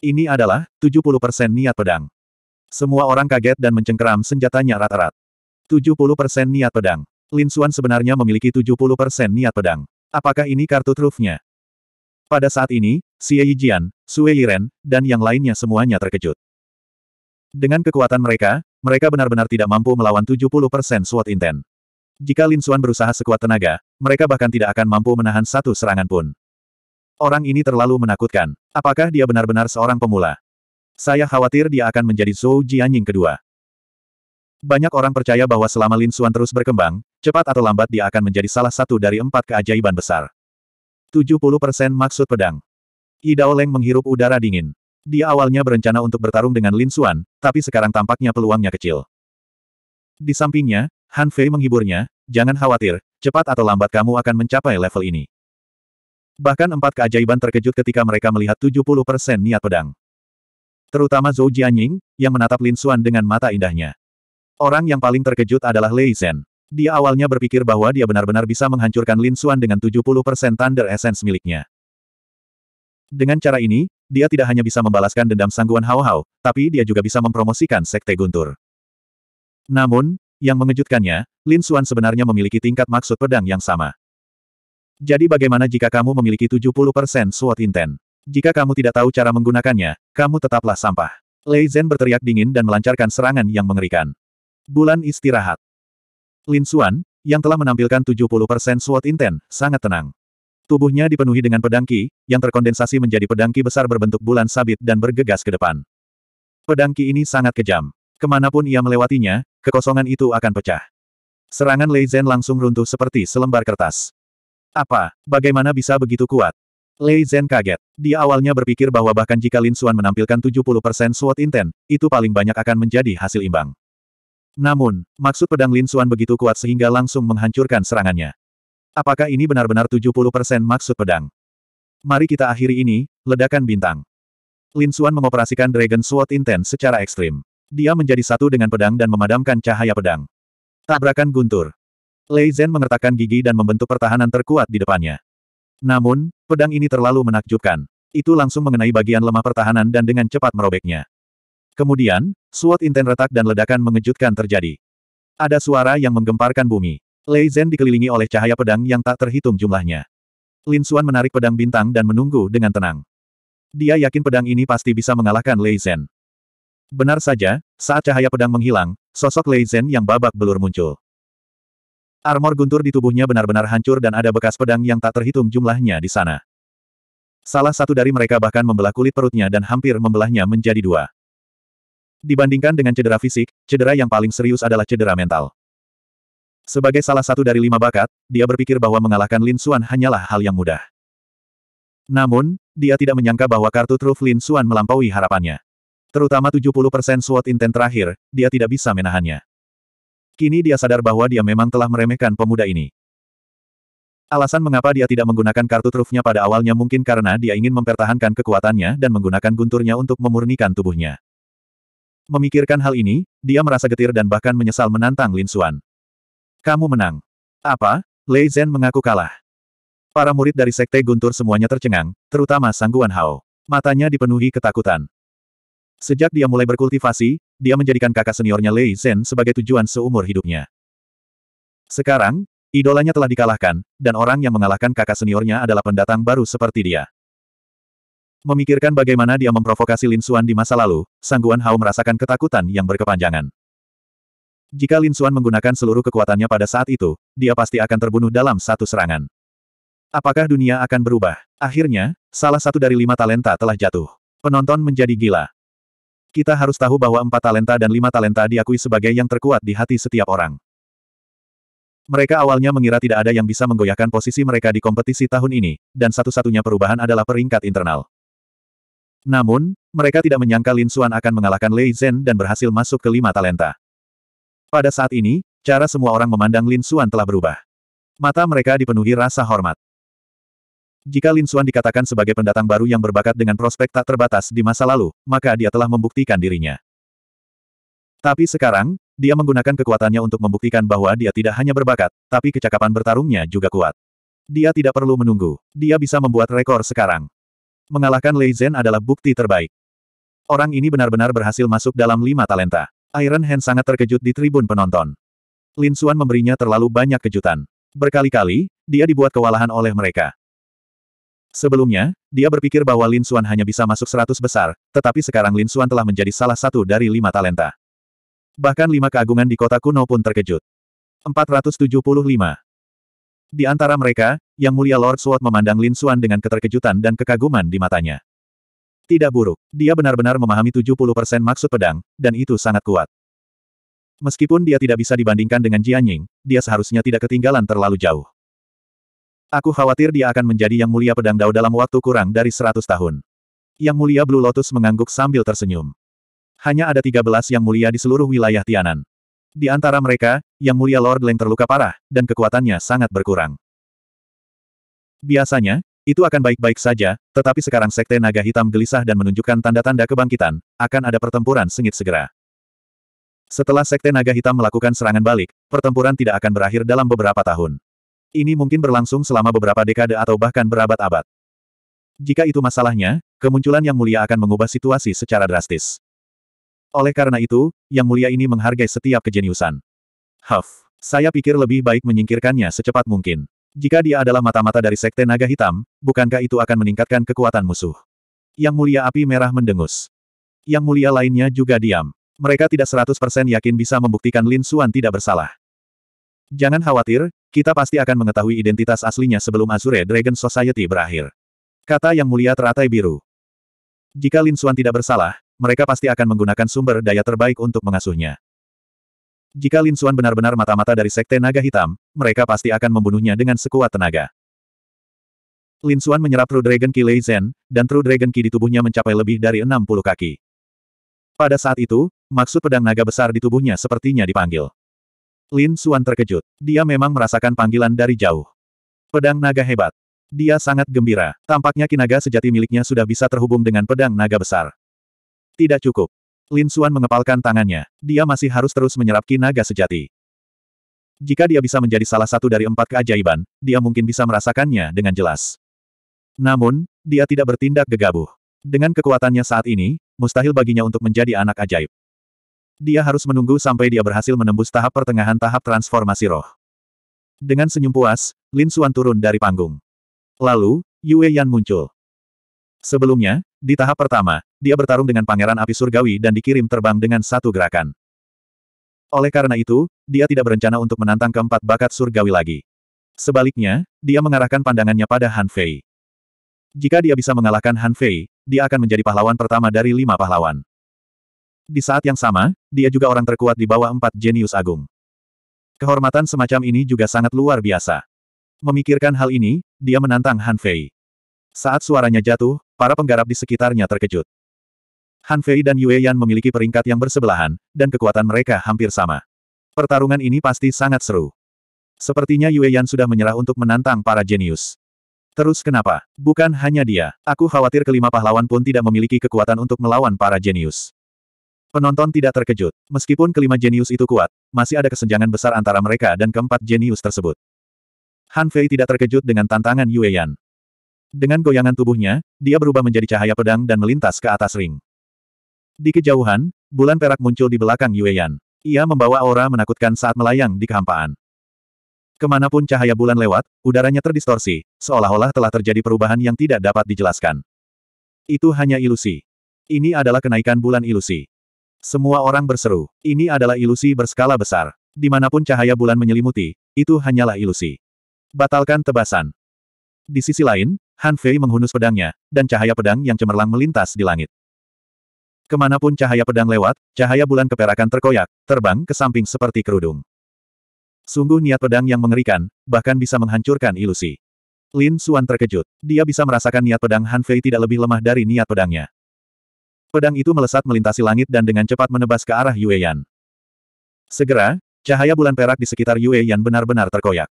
Speaker 1: Ini adalah 70% niat pedang. Semua orang kaget dan mencengkeram senjatanya rat-rat. 70% niat pedang. Lin Xuan sebenarnya memiliki 70% niat pedang. Apakah ini kartu trufnya? Pada saat ini, Xie Yijian, Sue Yiren, dan yang lainnya semuanya terkejut. Dengan kekuatan mereka, mereka benar-benar tidak mampu melawan 70% SWAT intent. Jika Lin Xuan berusaha sekuat tenaga, mereka bahkan tidak akan mampu menahan satu serangan pun. Orang ini terlalu menakutkan. Apakah dia benar-benar seorang pemula? Saya khawatir dia akan menjadi Zhou Jianying kedua. Banyak orang percaya bahwa selama Lin Xuan terus berkembang, cepat atau lambat dia akan menjadi salah satu dari empat keajaiban besar. 70% maksud pedang. Idao Leng menghirup udara dingin. Dia awalnya berencana untuk bertarung dengan Lin Xuan, tapi sekarang tampaknya peluangnya kecil. Di sampingnya, Han Fei menghiburnya, jangan khawatir, cepat atau lambat kamu akan mencapai level ini. Bahkan empat keajaiban terkejut ketika mereka melihat 70% niat pedang. Terutama Zhou Jianying, yang menatap Lin Xuan dengan mata indahnya. Orang yang paling terkejut adalah Lei Zhen. Dia awalnya berpikir bahwa dia benar-benar bisa menghancurkan Lin Xuan dengan 70% Thunder Essence miliknya. Dengan cara ini, dia tidak hanya bisa membalaskan dendam sangguan Hao Hao, tapi dia juga bisa mempromosikan Sekte Guntur. Namun, yang mengejutkannya, Lin Xuan sebenarnya memiliki tingkat maksud pedang yang sama. Jadi bagaimana jika kamu memiliki 70% SWOT intent? Jika kamu tidak tahu cara menggunakannya, kamu tetaplah sampah. Lei Zhen berteriak dingin dan melancarkan serangan yang mengerikan. Bulan istirahat. Lin Xuan, yang telah menampilkan 70% SWOT intent, sangat tenang. Tubuhnya dipenuhi dengan pedangki yang terkondensasi menjadi pedangki besar berbentuk bulan sabit dan bergegas ke depan. Pedangki ini sangat kejam. Kemanapun ia melewatinya, kekosongan itu akan pecah. Serangan Lei Zhen langsung runtuh seperti selembar kertas. Apa? Bagaimana bisa begitu kuat? Lei Zhen kaget. Dia awalnya berpikir bahwa bahkan jika Lin Xuan menampilkan 70% SWOT intent, itu paling banyak akan menjadi hasil imbang. Namun, maksud pedang Lin Suan begitu kuat sehingga langsung menghancurkan serangannya. Apakah ini benar-benar 70% maksud pedang? Mari kita akhiri ini, ledakan bintang. Lin Suan mengoperasikan Dragon Sword Intense secara ekstrim. Dia menjadi satu dengan pedang dan memadamkan cahaya pedang. Tabrakan guntur. Lei Zhen mengertakkan gigi dan membentuk pertahanan terkuat di depannya. Namun, pedang ini terlalu menakjubkan. Itu langsung mengenai bagian lemah pertahanan dan dengan cepat merobeknya. Kemudian, suot inten retak dan ledakan mengejutkan terjadi. Ada suara yang menggemparkan bumi. Lei Zhen dikelilingi oleh cahaya pedang yang tak terhitung jumlahnya. Lin Xuan menarik pedang bintang dan menunggu dengan tenang. Dia yakin pedang ini pasti bisa mengalahkan Lei Zhen. Benar saja, saat cahaya pedang menghilang, sosok Lei Zhen yang babak belur muncul. Armor guntur di tubuhnya benar-benar hancur dan ada bekas pedang yang tak terhitung jumlahnya di sana. Salah satu dari mereka bahkan membelah kulit perutnya dan hampir membelahnya menjadi dua. Dibandingkan dengan cedera fisik, cedera yang paling serius adalah cedera mental. Sebagai salah satu dari lima bakat, dia berpikir bahwa mengalahkan Lin Xuan hanyalah hal yang mudah. Namun, dia tidak menyangka bahwa kartu truf Lin Xuan melampaui harapannya. Terutama 70% SWOT intent terakhir, dia tidak bisa menahannya. Kini dia sadar bahwa dia memang telah meremehkan pemuda ini. Alasan mengapa dia tidak menggunakan kartu trufnya pada awalnya mungkin karena dia ingin mempertahankan kekuatannya dan menggunakan gunturnya untuk memurnikan tubuhnya. Memikirkan hal ini, dia merasa getir dan bahkan menyesal menantang Lin Xuan. Kamu menang. Apa? Lei Zhen mengaku kalah. Para murid dari Sekte Guntur semuanya tercengang, terutama Sang Guan Hao. Matanya dipenuhi ketakutan. Sejak dia mulai berkultivasi, dia menjadikan kakak seniornya Lei Zhen sebagai tujuan seumur hidupnya. Sekarang, idolanya telah dikalahkan, dan orang yang mengalahkan kakak seniornya adalah pendatang baru seperti dia. Memikirkan bagaimana dia memprovokasi Lin Xuan di masa lalu, Sangguan Hao merasakan ketakutan yang berkepanjangan. Jika Lin Xuan menggunakan seluruh kekuatannya pada saat itu, dia pasti akan terbunuh dalam satu serangan. Apakah dunia akan berubah? Akhirnya, salah satu dari lima talenta telah jatuh. Penonton menjadi gila. Kita harus tahu bahwa empat talenta dan lima talenta diakui sebagai yang terkuat di hati setiap orang. Mereka awalnya mengira tidak ada yang bisa menggoyahkan posisi mereka di kompetisi tahun ini, dan satu-satunya perubahan adalah peringkat internal. Namun, mereka tidak menyangka Lin Xuan akan mengalahkan Lei Zhen dan berhasil masuk ke lima talenta. Pada saat ini, cara semua orang memandang Lin Xuan telah berubah. Mata mereka dipenuhi rasa hormat. Jika Lin Xuan dikatakan sebagai pendatang baru yang berbakat dengan prospek tak terbatas di masa lalu, maka dia telah membuktikan dirinya. Tapi sekarang, dia menggunakan kekuatannya untuk membuktikan bahwa dia tidak hanya berbakat, tapi kecakapan bertarungnya juga kuat. Dia tidak perlu menunggu. Dia bisa membuat rekor sekarang. Mengalahkan Lei Zhen adalah bukti terbaik. Orang ini benar-benar berhasil masuk dalam lima talenta. Iron Hand sangat terkejut di tribun penonton. Lin Xuan memberinya terlalu banyak kejutan. Berkali-kali, dia dibuat kewalahan oleh mereka. Sebelumnya, dia berpikir bahwa Lin Xuan hanya bisa masuk seratus besar, tetapi sekarang Lin Xuan telah menjadi salah satu dari lima talenta. Bahkan lima keagungan di kota kuno pun terkejut. 475. Di antara mereka, yang Mulia Lord Sword memandang Lin Xuan dengan keterkejutan dan kekaguman di matanya. Tidak buruk, dia benar-benar memahami 70% maksud pedang, dan itu sangat kuat. Meskipun dia tidak bisa dibandingkan dengan Jian Ying, dia seharusnya tidak ketinggalan terlalu jauh. Aku khawatir dia akan menjadi Yang Mulia Pedang Dao dalam waktu kurang dari 100 tahun. Yang Mulia Blue Lotus mengangguk sambil tersenyum. Hanya ada 13 Yang Mulia di seluruh wilayah Tianan. Di antara mereka, Yang Mulia Lord Leng terluka parah, dan kekuatannya sangat berkurang. Biasanya, itu akan baik-baik saja, tetapi sekarang Sekte Naga Hitam gelisah dan menunjukkan tanda-tanda kebangkitan, akan ada pertempuran sengit segera. Setelah Sekte Naga Hitam melakukan serangan balik, pertempuran tidak akan berakhir dalam beberapa tahun. Ini mungkin berlangsung selama beberapa dekade atau bahkan berabad-abad. Jika itu masalahnya, kemunculan Yang Mulia akan mengubah situasi secara drastis. Oleh karena itu, Yang Mulia ini menghargai setiap kejeniusan. Huff, saya pikir lebih baik menyingkirkannya secepat mungkin. Jika dia adalah mata-mata dari Sekte Naga Hitam, bukankah itu akan meningkatkan kekuatan musuh? Yang mulia api merah mendengus. Yang mulia lainnya juga diam. Mereka tidak 100% yakin bisa membuktikan Lin Xuan tidak bersalah. Jangan khawatir, kita pasti akan mengetahui identitas aslinya sebelum Azure Dragon Society berakhir. Kata yang mulia teratai biru. Jika Lin Xuan tidak bersalah, mereka pasti akan menggunakan sumber daya terbaik untuk mengasuhnya. Jika Lin Xuan benar-benar mata-mata dari Sekte Naga Hitam, mereka pasti akan membunuhnya dengan sekuat tenaga. Lin Xuan menyerap True Dragon Ki Lei Zhen dan True Dragon Ki di tubuhnya mencapai lebih dari 60 kaki. Pada saat itu, maksud pedang naga besar di tubuhnya sepertinya dipanggil. Lin Xuan terkejut. Dia memang merasakan panggilan dari jauh. Pedang naga hebat. Dia sangat gembira. Tampaknya kinaga sejati miliknya sudah bisa terhubung dengan pedang naga besar. Tidak cukup. Lin Xuan mengepalkan tangannya. Dia masih harus terus menyerap Ki Naga sejati. Jika dia bisa menjadi salah satu dari empat keajaiban, dia mungkin bisa merasakannya dengan jelas. Namun, dia tidak bertindak gegabah. Dengan kekuatannya saat ini, mustahil baginya untuk menjadi anak ajaib. Dia harus menunggu sampai dia berhasil menembus tahap pertengahan tahap transformasi roh. Dengan senyum puas, Lin Xuan turun dari panggung. Lalu, Yue Yan muncul. Sebelumnya, di tahap pertama, dia bertarung dengan Pangeran Api Surgawi dan dikirim terbang dengan satu gerakan. Oleh karena itu, dia tidak berencana untuk menantang keempat bakat surgawi lagi. Sebaliknya, dia mengarahkan pandangannya pada Han Fei. Jika dia bisa mengalahkan Han Fei, dia akan menjadi pahlawan pertama dari lima pahlawan. Di saat yang sama, dia juga orang terkuat di bawah empat jenius agung. Kehormatan semacam ini juga sangat luar biasa. Memikirkan hal ini, dia menantang Han Fei. Saat suaranya jatuh, para penggarap di sekitarnya terkejut. Han Fei dan Yue Yan memiliki peringkat yang bersebelahan, dan kekuatan mereka hampir sama. Pertarungan ini pasti sangat seru. Sepertinya Yue Yan sudah menyerah untuk menantang para jenius. Terus kenapa? Bukan hanya dia. Aku khawatir kelima pahlawan pun tidak memiliki kekuatan untuk melawan para jenius. Penonton tidak terkejut. Meskipun kelima jenius itu kuat, masih ada kesenjangan besar antara mereka dan keempat jenius tersebut. Han Fei tidak terkejut dengan tantangan Yue Yan. Dengan goyangan tubuhnya, dia berubah menjadi cahaya pedang dan melintas ke atas ring. Di kejauhan, bulan perak muncul di belakang Yue Ia membawa aura menakutkan saat melayang di kehampaan. Kemanapun cahaya bulan lewat, udaranya terdistorsi, seolah-olah telah terjadi perubahan yang tidak dapat dijelaskan. Itu hanya ilusi. Ini adalah kenaikan bulan ilusi. Semua orang berseru, ini adalah ilusi berskala besar. Dimanapun cahaya bulan menyelimuti, itu hanyalah ilusi. Batalkan tebasan. Di sisi lain, Han Fei menghunus pedangnya, dan cahaya pedang yang cemerlang melintas di langit. Kemanapun cahaya pedang lewat, cahaya bulan keperakan terkoyak, terbang ke samping seperti kerudung. Sungguh niat pedang yang mengerikan, bahkan bisa menghancurkan ilusi. Lin Suan terkejut. Dia bisa merasakan niat pedang Han Fei tidak lebih lemah dari niat pedangnya. Pedang itu melesat melintasi langit dan dengan cepat menebas ke arah Yue Yan. Segera, cahaya bulan perak di sekitar Yue Yan benar-benar terkoyak.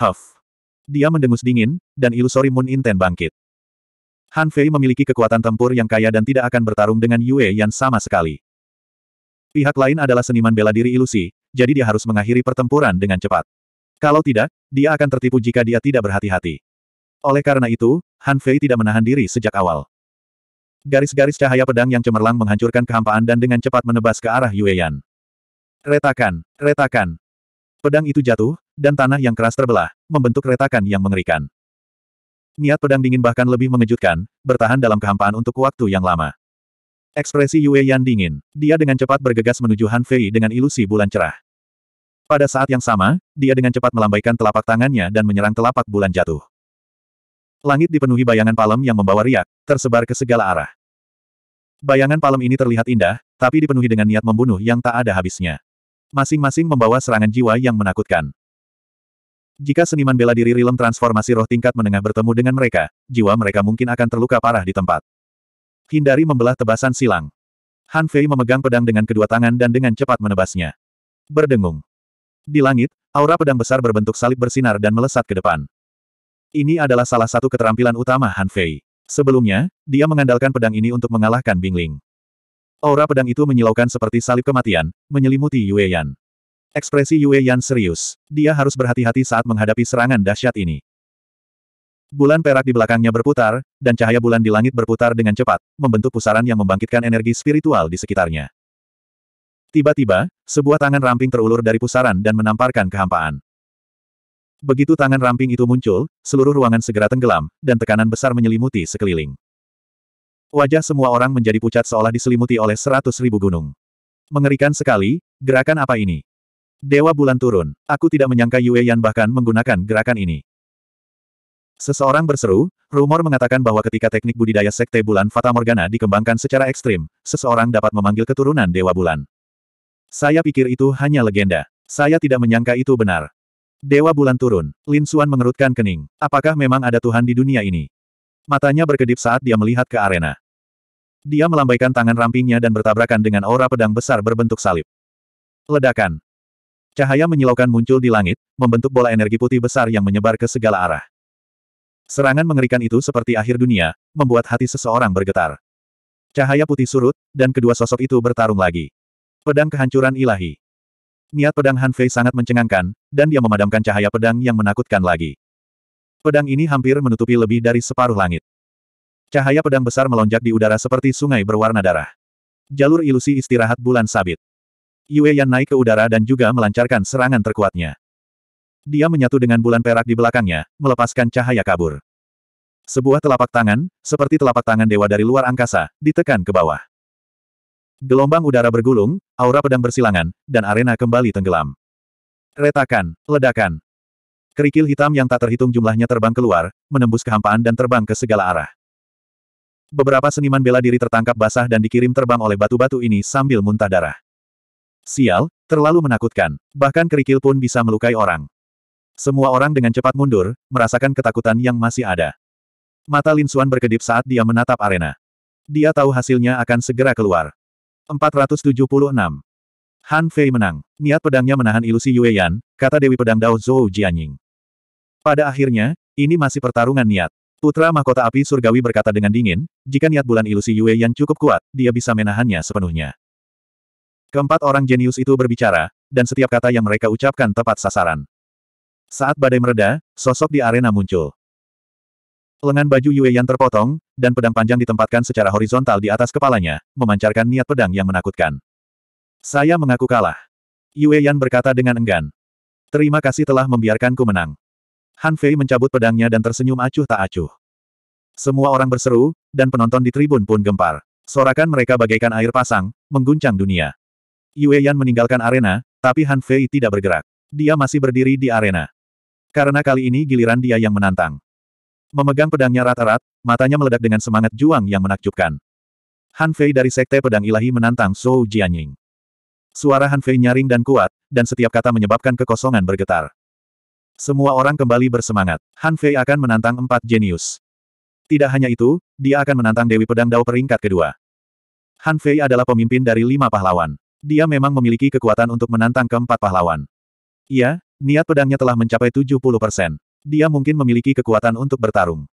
Speaker 1: Huff. Dia mendengus dingin, dan ilusori Moon Inten bangkit. Han Fei memiliki kekuatan tempur yang kaya dan tidak akan bertarung dengan Yue Yan sama sekali. Pihak lain adalah seniman bela diri ilusi, jadi dia harus mengakhiri pertempuran dengan cepat. Kalau tidak, dia akan tertipu jika dia tidak berhati-hati. Oleh karena itu, Han Fei tidak menahan diri sejak awal. Garis-garis cahaya pedang yang cemerlang menghancurkan kehampaan dan dengan cepat menebas ke arah Yue Yan. Retakan, retakan. Pedang itu jatuh, dan tanah yang keras terbelah, membentuk retakan yang mengerikan niat pedang dingin bahkan lebih mengejutkan, bertahan dalam kehampaan untuk waktu yang lama. Ekspresi Yue Yan dingin. Dia dengan cepat bergegas menuju Han Fei dengan ilusi bulan cerah. Pada saat yang sama, dia dengan cepat melambaikan telapak tangannya dan menyerang telapak bulan jatuh. Langit dipenuhi bayangan palem yang membawa riak, tersebar ke segala arah. Bayangan palem ini terlihat indah, tapi dipenuhi dengan niat membunuh yang tak ada habisnya. Masing-masing membawa serangan jiwa yang menakutkan. Jika seniman bela diri rilem transformasi roh tingkat menengah bertemu dengan mereka, jiwa mereka mungkin akan terluka parah di tempat. Hindari membelah tebasan silang. Han Fei memegang pedang dengan kedua tangan dan dengan cepat menebasnya. Berdengung. Di langit, aura pedang besar berbentuk salib bersinar dan melesat ke depan. Ini adalah salah satu keterampilan utama Han Fei. Sebelumnya, dia mengandalkan pedang ini untuk mengalahkan Bingling. Aura pedang itu menyilaukan seperti salib kematian, menyelimuti Yue Yan. Ekspresi Yue Yan serius. Dia harus berhati-hati saat menghadapi serangan dahsyat ini. Bulan perak di belakangnya berputar, dan cahaya bulan di langit berputar dengan cepat, membentuk pusaran yang membangkitkan energi spiritual di sekitarnya. Tiba-tiba, sebuah tangan ramping terulur dari pusaran dan menamparkan kehampaan. Begitu tangan ramping itu muncul, seluruh ruangan segera tenggelam, dan tekanan besar menyelimuti sekeliling. Wajah semua orang menjadi pucat seolah diselimuti oleh seratus ribu gunung. Mengerikan sekali, gerakan apa ini? Dewa bulan turun, aku tidak menyangka Yue Yan bahkan menggunakan gerakan ini. Seseorang berseru, rumor mengatakan bahwa ketika teknik budidaya sekte bulan Fata Morgana dikembangkan secara ekstrim, seseorang dapat memanggil keturunan Dewa Bulan. Saya pikir itu hanya legenda. Saya tidak menyangka itu benar. Dewa Bulan turun, Lin Xuan mengerutkan kening. Apakah memang ada Tuhan di dunia ini? Matanya berkedip saat dia melihat ke arena. Dia melambaikan tangan rampingnya dan bertabrakan dengan aura pedang besar berbentuk salib. Ledakan, Cahaya menyilaukan muncul di langit, membentuk bola energi putih besar yang menyebar ke segala arah. Serangan mengerikan itu seperti akhir dunia, membuat hati seseorang bergetar. Cahaya putih surut, dan kedua sosok itu bertarung lagi. Pedang kehancuran ilahi. Niat pedang Han Fei sangat mencengangkan, dan dia memadamkan cahaya pedang yang menakutkan lagi. Pedang ini hampir menutupi lebih dari separuh langit. Cahaya pedang besar melonjak di udara seperti sungai berwarna darah. Jalur ilusi istirahat bulan sabit. Yue Yan naik ke udara dan juga melancarkan serangan terkuatnya. Dia menyatu dengan bulan perak di belakangnya, melepaskan cahaya kabur. Sebuah telapak tangan, seperti telapak tangan dewa dari luar angkasa, ditekan ke bawah. Gelombang udara bergulung, aura pedang bersilangan, dan arena kembali tenggelam. Retakan, ledakan. Kerikil hitam yang tak terhitung jumlahnya terbang keluar, menembus kehampaan dan terbang ke segala arah. Beberapa seniman bela diri tertangkap basah dan dikirim terbang oleh batu-batu ini sambil muntah darah. Sial, terlalu menakutkan. Bahkan kerikil pun bisa melukai orang. Semua orang dengan cepat mundur, merasakan ketakutan yang masih ada. Mata Lin Suan berkedip saat dia menatap arena. Dia tahu hasilnya akan segera keluar. 476. Han Fei menang. Niat pedangnya menahan ilusi Yue Yan, kata Dewi Pedang Dao Zhou Jianying. Pada akhirnya, ini masih pertarungan niat. Putra Mahkota Api Surgawi berkata dengan dingin, jika niat bulan ilusi Yue Yan cukup kuat, dia bisa menahannya sepenuhnya. Keempat orang jenius itu berbicara, dan setiap kata yang mereka ucapkan tepat sasaran. Saat badai mereda, sosok di arena muncul. Lengan baju Yue Yan terpotong, dan pedang panjang ditempatkan secara horizontal di atas kepalanya, memancarkan niat pedang yang menakutkan. Saya mengaku kalah. Yue Yan berkata dengan enggan. Terima kasih telah membiarkanku menang. Han Fei mencabut pedangnya dan tersenyum acuh tak acuh. Semua orang berseru, dan penonton di tribun pun gempar. Sorakan mereka bagaikan air pasang, mengguncang dunia. Yue Yan meninggalkan arena, tapi Han Fei tidak bergerak. Dia masih berdiri di arena. Karena kali ini giliran dia yang menantang. Memegang pedangnya rata-rat, matanya meledak dengan semangat juang yang menakjubkan. Han Fei dari Sekte Pedang Ilahi menantang Zhou Jianying. Suara Han Fei nyaring dan kuat, dan setiap kata menyebabkan kekosongan bergetar. Semua orang kembali bersemangat. Han Fei akan menantang empat jenius. Tidak hanya itu, dia akan menantang Dewi Pedang Dao peringkat kedua. Han Fei adalah pemimpin dari lima pahlawan. Dia memang memiliki kekuatan untuk menantang keempat pahlawan. Iya, niat pedangnya telah mencapai 70 persen. Dia mungkin memiliki kekuatan untuk bertarung.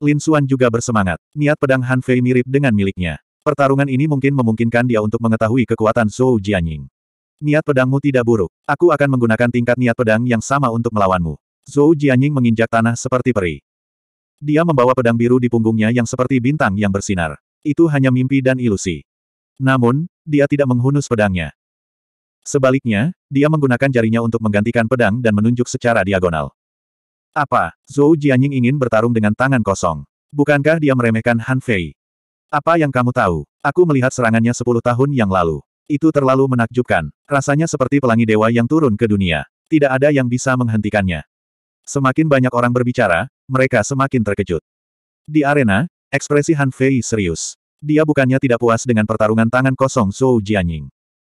Speaker 1: Lin Xuan juga bersemangat. Niat pedang Han Fei mirip dengan miliknya. Pertarungan ini mungkin memungkinkan dia untuk mengetahui kekuatan Zhou Jianying. Niat pedangmu tidak buruk. Aku akan menggunakan tingkat niat pedang yang sama untuk melawanmu. Zhou Jianying menginjak tanah seperti peri. Dia membawa pedang biru di punggungnya yang seperti bintang yang bersinar. Itu hanya mimpi dan ilusi. Namun, dia tidak menghunus pedangnya. Sebaliknya, dia menggunakan jarinya untuk menggantikan pedang dan menunjuk secara diagonal. Apa, Zhou Jianying ingin bertarung dengan tangan kosong? Bukankah dia meremehkan Han Fei? Apa yang kamu tahu? Aku melihat serangannya sepuluh tahun yang lalu. Itu terlalu menakjubkan. Rasanya seperti pelangi dewa yang turun ke dunia. Tidak ada yang bisa menghentikannya. Semakin banyak orang berbicara, mereka semakin terkejut. Di arena, ekspresi Han Fei serius. Dia bukannya tidak puas dengan pertarungan tangan kosong Zhou Jianying.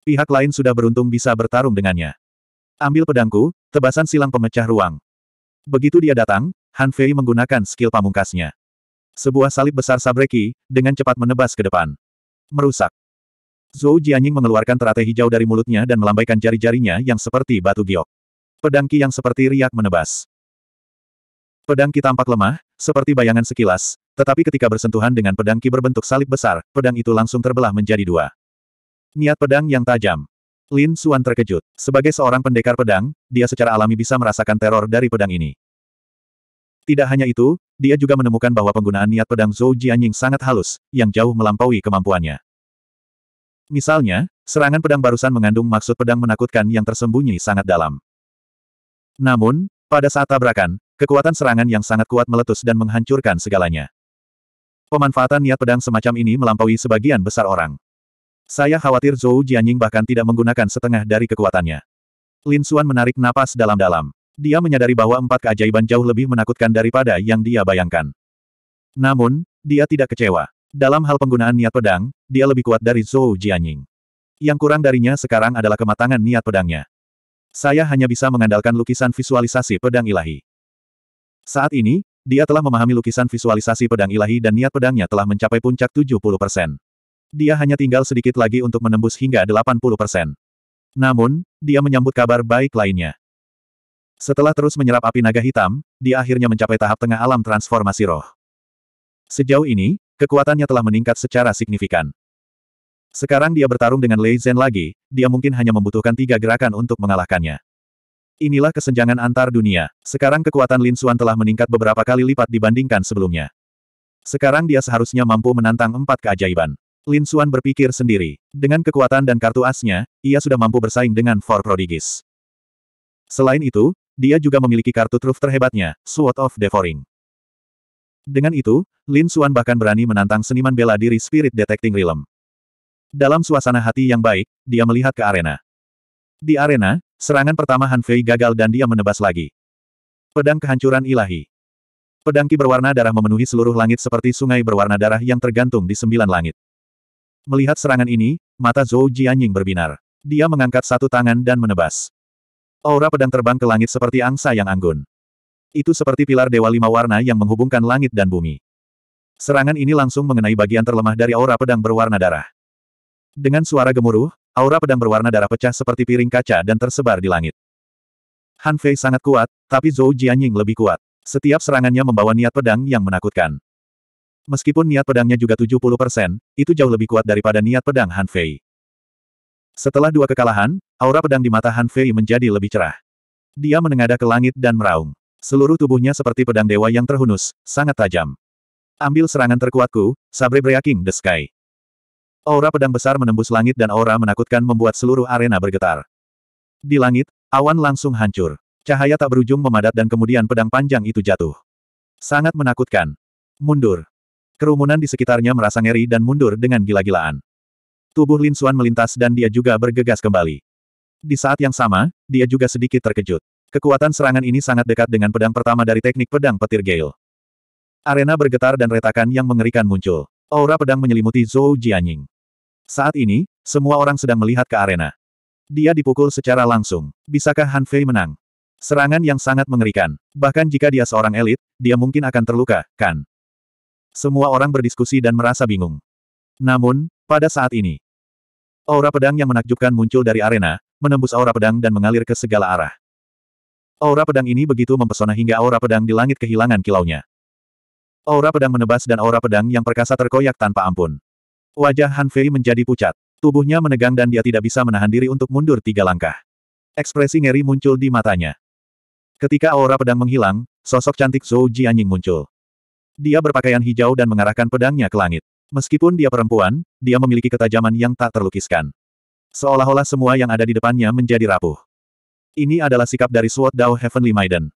Speaker 1: Pihak lain sudah beruntung bisa bertarung dengannya. Ambil pedangku, tebasan silang pemecah ruang. Begitu dia datang, Han Fei menggunakan skill pamungkasnya. Sebuah salib besar sabreki, dengan cepat menebas ke depan. Merusak. Zhou Jianying mengeluarkan teratai hijau dari mulutnya dan melambaikan jari-jarinya yang seperti batu giok. Pedangki yang seperti riak menebas. Pedangki tampak lemah, seperti bayangan sekilas, tetapi ketika bersentuhan dengan pedang ki berbentuk salib besar, pedang itu langsung terbelah menjadi dua. Niat pedang yang tajam. Lin Suan terkejut. Sebagai seorang pendekar pedang, dia secara alami bisa merasakan teror dari pedang ini. Tidak hanya itu, dia juga menemukan bahwa penggunaan niat pedang Zhou Jianying sangat halus, yang jauh melampaui kemampuannya. Misalnya, serangan pedang barusan mengandung maksud pedang menakutkan yang tersembunyi sangat dalam. Namun, pada saat tabrakan, kekuatan serangan yang sangat kuat meletus dan menghancurkan segalanya. Pemanfaatan niat pedang semacam ini melampaui sebagian besar orang. Saya khawatir Zhou Jianying bahkan tidak menggunakan setengah dari kekuatannya. Lin Xuan menarik napas dalam-dalam. Dia menyadari bahwa empat keajaiban jauh lebih menakutkan daripada yang dia bayangkan. Namun, dia tidak kecewa. Dalam hal penggunaan niat pedang, dia lebih kuat dari Zhou Jianying. Yang kurang darinya sekarang adalah kematangan niat pedangnya. Saya hanya bisa mengandalkan lukisan visualisasi pedang ilahi. Saat ini, dia telah memahami lukisan visualisasi pedang ilahi dan niat pedangnya telah mencapai puncak 70%. Dia hanya tinggal sedikit lagi untuk menembus hingga 80%. Namun, dia menyambut kabar baik lainnya. Setelah terus menyerap api naga hitam, dia akhirnya mencapai tahap tengah alam transformasi roh. Sejauh ini, kekuatannya telah meningkat secara signifikan. Sekarang dia bertarung dengan Lei Zhen lagi, dia mungkin hanya membutuhkan tiga gerakan untuk mengalahkannya. Inilah kesenjangan antar dunia. Sekarang kekuatan Lin Xuan telah meningkat beberapa kali lipat dibandingkan sebelumnya. Sekarang dia seharusnya mampu menantang empat keajaiban. Lin Xuan berpikir sendiri. Dengan kekuatan dan kartu asnya, ia sudah mampu bersaing dengan Four Prodigies. Selain itu, dia juga memiliki kartu truf terhebatnya, Sword of Devouring. Dengan itu, Lin Xuan bahkan berani menantang seniman bela diri Spirit Detecting Realm. Dalam suasana hati yang baik, dia melihat ke arena. Di arena, Serangan pertama Han Fei gagal dan dia menebas lagi. Pedang kehancuran ilahi. Pedangki berwarna darah memenuhi seluruh langit seperti sungai berwarna darah yang tergantung di sembilan langit. Melihat serangan ini, mata Zhou Jianying berbinar. Dia mengangkat satu tangan dan menebas. Aura pedang terbang ke langit seperti angsa yang anggun. Itu seperti pilar dewa lima warna yang menghubungkan langit dan bumi. Serangan ini langsung mengenai bagian terlemah dari aura pedang berwarna darah. Dengan suara gemuruh, Aura pedang berwarna darah pecah seperti piring kaca dan tersebar di langit. Han Fei sangat kuat, tapi Zhou Jianying lebih kuat. Setiap serangannya membawa niat pedang yang menakutkan. Meskipun niat pedangnya juga 70%, itu jauh lebih kuat daripada niat pedang Han Fei. Setelah dua kekalahan, aura pedang di mata Han Fei menjadi lebih cerah. Dia menengadah ke langit dan meraung. Seluruh tubuhnya seperti pedang dewa yang terhunus, sangat tajam. Ambil serangan terkuatku, Sabre Breaking the Sky. Aura pedang besar menembus langit dan aura menakutkan membuat seluruh arena bergetar. Di langit, awan langsung hancur. Cahaya tak berujung memadat dan kemudian pedang panjang itu jatuh. Sangat menakutkan. Mundur. Kerumunan di sekitarnya merasa ngeri dan mundur dengan gila-gilaan. Tubuh Lin Suan melintas dan dia juga bergegas kembali. Di saat yang sama, dia juga sedikit terkejut. Kekuatan serangan ini sangat dekat dengan pedang pertama dari teknik pedang petir Gale. Arena bergetar dan retakan yang mengerikan muncul. Aura pedang menyelimuti Zhou Jianying. Saat ini, semua orang sedang melihat ke arena. Dia dipukul secara langsung. Bisakah Han Fei menang? Serangan yang sangat mengerikan. Bahkan jika dia seorang elit, dia mungkin akan terluka, kan? Semua orang berdiskusi dan merasa bingung. Namun, pada saat ini, aura pedang yang menakjubkan muncul dari arena, menembus aura pedang dan mengalir ke segala arah. Aura pedang ini begitu mempesona hingga aura pedang di langit kehilangan kilaunya. Aura pedang menebas dan aura pedang yang perkasa terkoyak tanpa ampun. Wajah Han Fei menjadi pucat. Tubuhnya menegang dan dia tidak bisa menahan diri untuk mundur tiga langkah. Ekspresi ngeri muncul di matanya. Ketika aura pedang menghilang, sosok cantik Zhou Jianying muncul. Dia berpakaian hijau dan mengarahkan pedangnya ke langit. Meskipun dia perempuan, dia memiliki ketajaman yang tak terlukiskan. Seolah-olah semua yang ada di depannya menjadi rapuh. Ini adalah sikap dari Sword Dao Heavenly Maiden.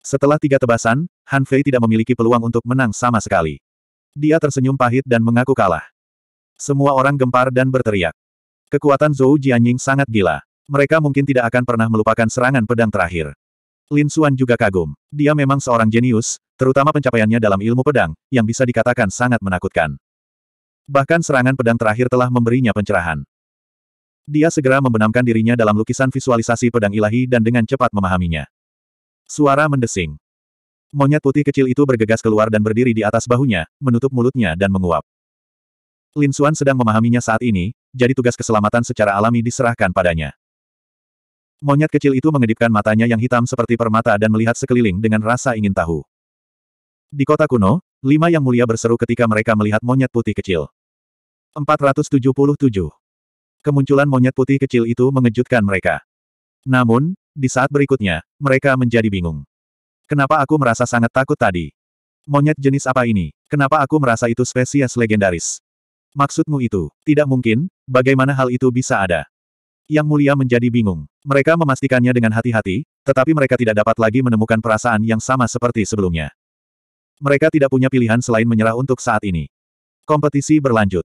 Speaker 1: Setelah tiga tebasan, Han Fei tidak memiliki peluang untuk menang sama sekali. Dia tersenyum pahit dan mengaku kalah. Semua orang gempar dan berteriak. Kekuatan Zhou Jianying sangat gila. Mereka mungkin tidak akan pernah melupakan serangan pedang terakhir. Lin Xuan juga kagum. Dia memang seorang jenius, terutama pencapaiannya dalam ilmu pedang, yang bisa dikatakan sangat menakutkan. Bahkan serangan pedang terakhir telah memberinya pencerahan. Dia segera membenamkan dirinya dalam lukisan visualisasi pedang ilahi dan dengan cepat memahaminya. Suara mendesing. Monyet putih kecil itu bergegas keluar dan berdiri di atas bahunya, menutup mulutnya dan menguap. Lin Xuan sedang memahaminya saat ini, jadi tugas keselamatan secara alami diserahkan padanya. Monyet kecil itu mengedipkan matanya yang hitam seperti permata dan melihat sekeliling dengan rasa ingin tahu. Di kota kuno, lima yang mulia berseru ketika mereka melihat monyet putih kecil. 477. Kemunculan monyet putih kecil itu mengejutkan mereka. Namun, di saat berikutnya, mereka menjadi bingung. Kenapa aku merasa sangat takut tadi? Monyet jenis apa ini? Kenapa aku merasa itu spesies legendaris? Maksudmu itu? Tidak mungkin, bagaimana hal itu bisa ada? Yang mulia menjadi bingung. Mereka memastikannya dengan hati-hati, tetapi mereka tidak dapat lagi menemukan perasaan yang sama seperti sebelumnya. Mereka tidak punya pilihan selain menyerah untuk saat ini. Kompetisi berlanjut.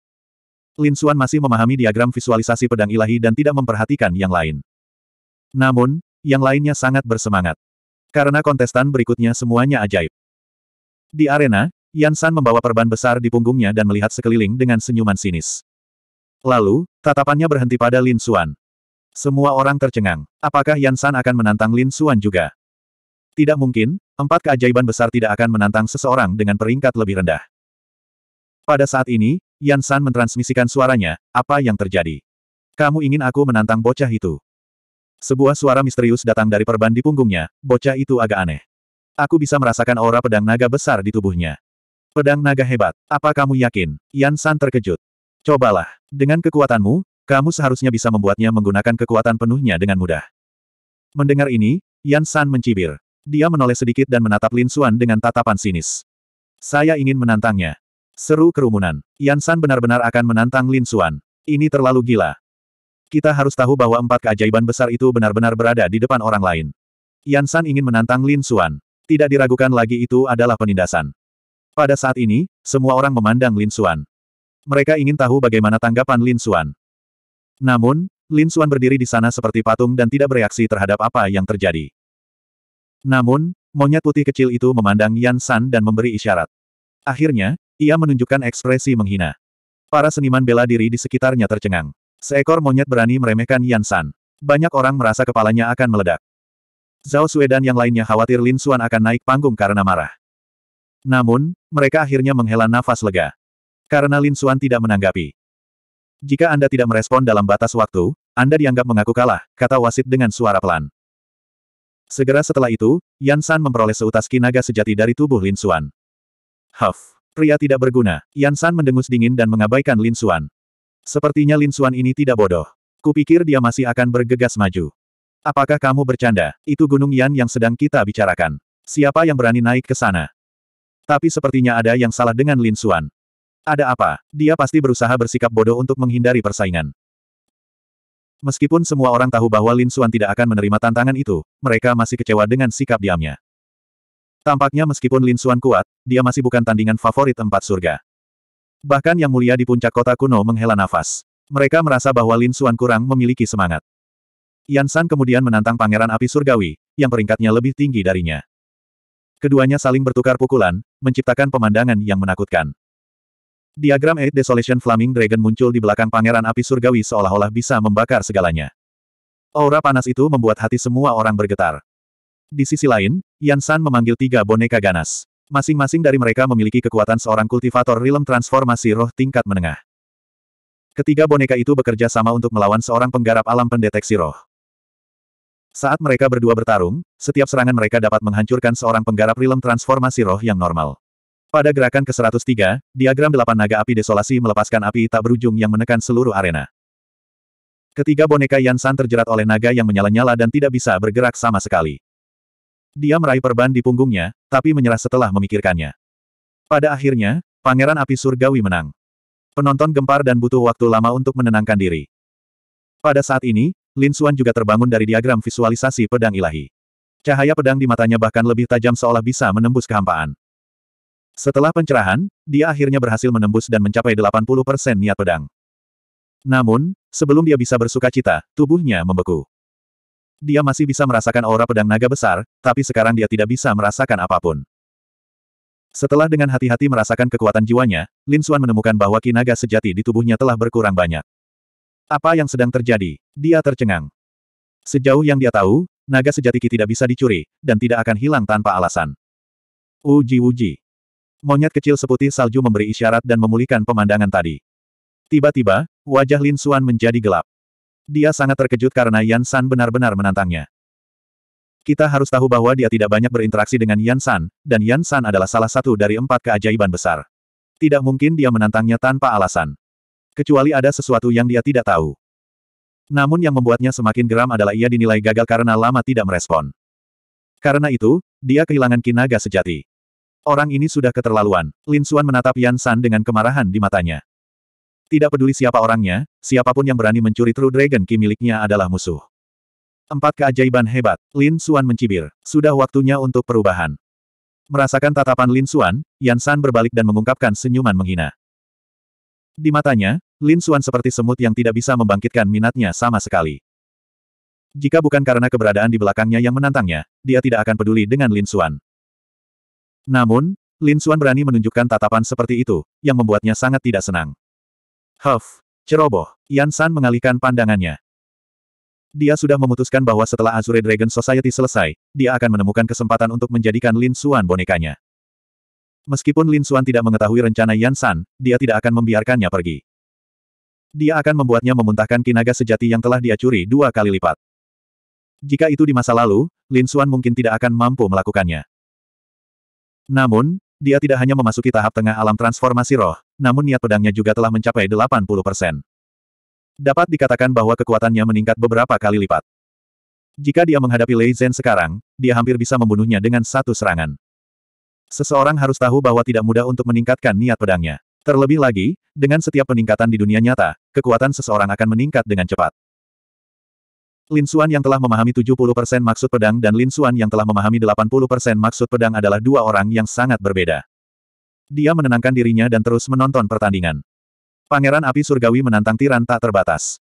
Speaker 1: Lin Xuan masih memahami diagram visualisasi pedang ilahi dan tidak memperhatikan yang lain. Namun, yang lainnya sangat bersemangat. Karena kontestan berikutnya semuanya ajaib. Di arena, Yan San membawa perban besar di punggungnya dan melihat sekeliling dengan senyuman sinis. Lalu, tatapannya berhenti pada Lin Xuan. Semua orang tercengang. Apakah Yan San akan menantang Lin Xuan juga? Tidak mungkin, empat keajaiban besar tidak akan menantang seseorang dengan peringkat lebih rendah. Pada saat ini, Yan San mentransmisikan suaranya, apa yang terjadi? Kamu ingin aku menantang bocah itu? Sebuah suara misterius datang dari perban di punggungnya, bocah itu agak aneh. Aku bisa merasakan aura pedang naga besar di tubuhnya. Pedang naga hebat. Apa kamu yakin? Yan San terkejut. Cobalah. Dengan kekuatanmu, kamu seharusnya bisa membuatnya menggunakan kekuatan penuhnya dengan mudah. Mendengar ini, Yan San mencibir. Dia menoleh sedikit dan menatap Lin Xuan dengan tatapan sinis. Saya ingin menantangnya. Seru kerumunan. Yan San benar-benar akan menantang Lin Xuan. Ini terlalu gila. Kita harus tahu bahwa empat keajaiban besar itu benar-benar berada di depan orang lain. Yan San ingin menantang Lin Xuan. Tidak diragukan lagi itu adalah penindasan. Pada saat ini, semua orang memandang Lin Xuan. Mereka ingin tahu bagaimana tanggapan Lin Xuan. Namun, Lin Xuan berdiri di sana seperti patung dan tidak bereaksi terhadap apa yang terjadi. Namun, monyet putih kecil itu memandang Yan San dan memberi isyarat. Akhirnya, ia menunjukkan ekspresi menghina. Para seniman bela diri di sekitarnya tercengang. Seekor monyet berani meremehkan Yan San. Banyak orang merasa kepalanya akan meledak. Zhao Suedan dan yang lainnya khawatir Lin Xuan akan naik panggung karena marah. Namun, mereka akhirnya menghela nafas lega. Karena Lin Suan tidak menanggapi. Jika Anda tidak merespon dalam batas waktu, Anda dianggap mengaku kalah, kata wasit dengan suara pelan. Segera setelah itu, Yan San memperoleh seutas kinaga sejati dari tubuh Lin Suan Huff, pria tidak berguna. Yan San mendengus dingin dan mengabaikan Lin Suan Sepertinya Lin Suan ini tidak bodoh. Kupikir dia masih akan bergegas maju. Apakah kamu bercanda? Itu Gunung Yan yang sedang kita bicarakan. Siapa yang berani naik ke sana? Tapi sepertinya ada yang salah dengan Lin Xuan. Ada apa? Dia pasti berusaha bersikap bodoh untuk menghindari persaingan. Meskipun semua orang tahu bahwa Lin Xuan tidak akan menerima tantangan itu, mereka masih kecewa dengan sikap diamnya. Tampaknya meskipun Lin Xuan kuat, dia masih bukan tandingan favorit empat surga. Bahkan yang mulia di puncak kota kuno menghela nafas. Mereka merasa bahwa Lin Xuan kurang memiliki semangat. Yan San kemudian menantang Pangeran Api Surgawi, yang peringkatnya lebih tinggi darinya. Keduanya saling bertukar pukulan, menciptakan pemandangan yang menakutkan. Diagram Eight Desolation Flaming Dragon muncul di belakang pangeran api surgawi seolah-olah bisa membakar segalanya. Aura panas itu membuat hati semua orang bergetar. Di sisi lain, Yan San memanggil tiga boneka ganas. Masing-masing dari mereka memiliki kekuatan seorang kultivator realm transformasi roh tingkat menengah. Ketiga boneka itu bekerja sama untuk melawan seorang penggarap alam pendeteksi roh. Saat mereka berdua bertarung, setiap serangan mereka dapat menghancurkan seorang penggarap rilem transformasi roh yang normal. Pada gerakan ke-103, diagram delapan naga api desolasi melepaskan api tak berujung yang menekan seluruh arena. Ketiga boneka Yansan terjerat oleh naga yang menyala-nyala dan tidak bisa bergerak sama sekali. Dia meraih perban di punggungnya, tapi menyerah setelah memikirkannya. Pada akhirnya, Pangeran Api Surgawi menang. Penonton gempar dan butuh waktu lama untuk menenangkan diri. Pada saat ini, Lin Xuan juga terbangun dari diagram visualisasi pedang ilahi. Cahaya pedang di matanya bahkan lebih tajam seolah bisa menembus kehampaan. Setelah pencerahan, dia akhirnya berhasil menembus dan mencapai 80% niat pedang. Namun, sebelum dia bisa bersuka cita, tubuhnya membeku. Dia masih bisa merasakan aura pedang naga besar, tapi sekarang dia tidak bisa merasakan apapun. Setelah dengan hati-hati merasakan kekuatan jiwanya, Lin Xuan menemukan bahwa kinaga sejati di tubuhnya telah berkurang banyak. Apa yang sedang terjadi? Dia tercengang. Sejauh yang dia tahu, naga sejati Ki tidak bisa dicuri, dan tidak akan hilang tanpa alasan. Uji-uji. Monyet kecil seputih salju memberi isyarat dan memulihkan pemandangan tadi. Tiba-tiba, wajah Lin Xuan menjadi gelap. Dia sangat terkejut karena Yan San benar-benar menantangnya. Kita harus tahu bahwa dia tidak banyak berinteraksi dengan Yan San, dan Yan San adalah salah satu dari empat keajaiban besar. Tidak mungkin dia menantangnya tanpa alasan kecuali ada sesuatu yang dia tidak tahu. Namun yang membuatnya semakin geram adalah ia dinilai gagal karena lama tidak merespon. Karena itu, dia kehilangan kinaga sejati. Orang ini sudah keterlaluan. Lin Suan menatap Yan San dengan kemarahan di matanya. Tidak peduli siapa orangnya, siapapun yang berani mencuri True Dragon Ki miliknya adalah musuh. Empat keajaiban hebat, Lin Suan mencibir. Sudah waktunya untuk perubahan. Merasakan tatapan Lin Suan, Yan San berbalik dan mengungkapkan senyuman menghina. Di matanya, Lin Xuan seperti semut yang tidak bisa membangkitkan minatnya sama sekali. Jika bukan karena keberadaan di belakangnya yang menantangnya, dia tidak akan peduli dengan Lin Xuan. Namun, Lin Xuan berani menunjukkan tatapan seperti itu, yang membuatnya sangat tidak senang. Huff, ceroboh, Yan San mengalihkan pandangannya. Dia sudah memutuskan bahwa setelah Azure Dragon Society selesai, dia akan menemukan kesempatan untuk menjadikan Lin Xuan bonekanya. Meskipun Lin Xuan tidak mengetahui rencana Yan San, dia tidak akan membiarkannya pergi dia akan membuatnya memuntahkan kinaga sejati yang telah dia curi dua kali lipat. Jika itu di masa lalu, Lin Xuan mungkin tidak akan mampu melakukannya. Namun, dia tidak hanya memasuki tahap tengah alam transformasi roh, namun niat pedangnya juga telah mencapai 80%. Dapat dikatakan bahwa kekuatannya meningkat beberapa kali lipat. Jika dia menghadapi Lei Zhen sekarang, dia hampir bisa membunuhnya dengan satu serangan. Seseorang harus tahu bahwa tidak mudah untuk meningkatkan niat pedangnya. Terlebih lagi, dengan setiap peningkatan di dunia nyata, kekuatan seseorang akan meningkat dengan cepat. Lin Xuan yang telah memahami 70% maksud pedang dan Lin Xuan yang telah memahami 80% maksud pedang adalah dua orang yang sangat berbeda. Dia menenangkan dirinya dan terus menonton pertandingan. Pangeran Api Surgawi menantang tiran tak terbatas.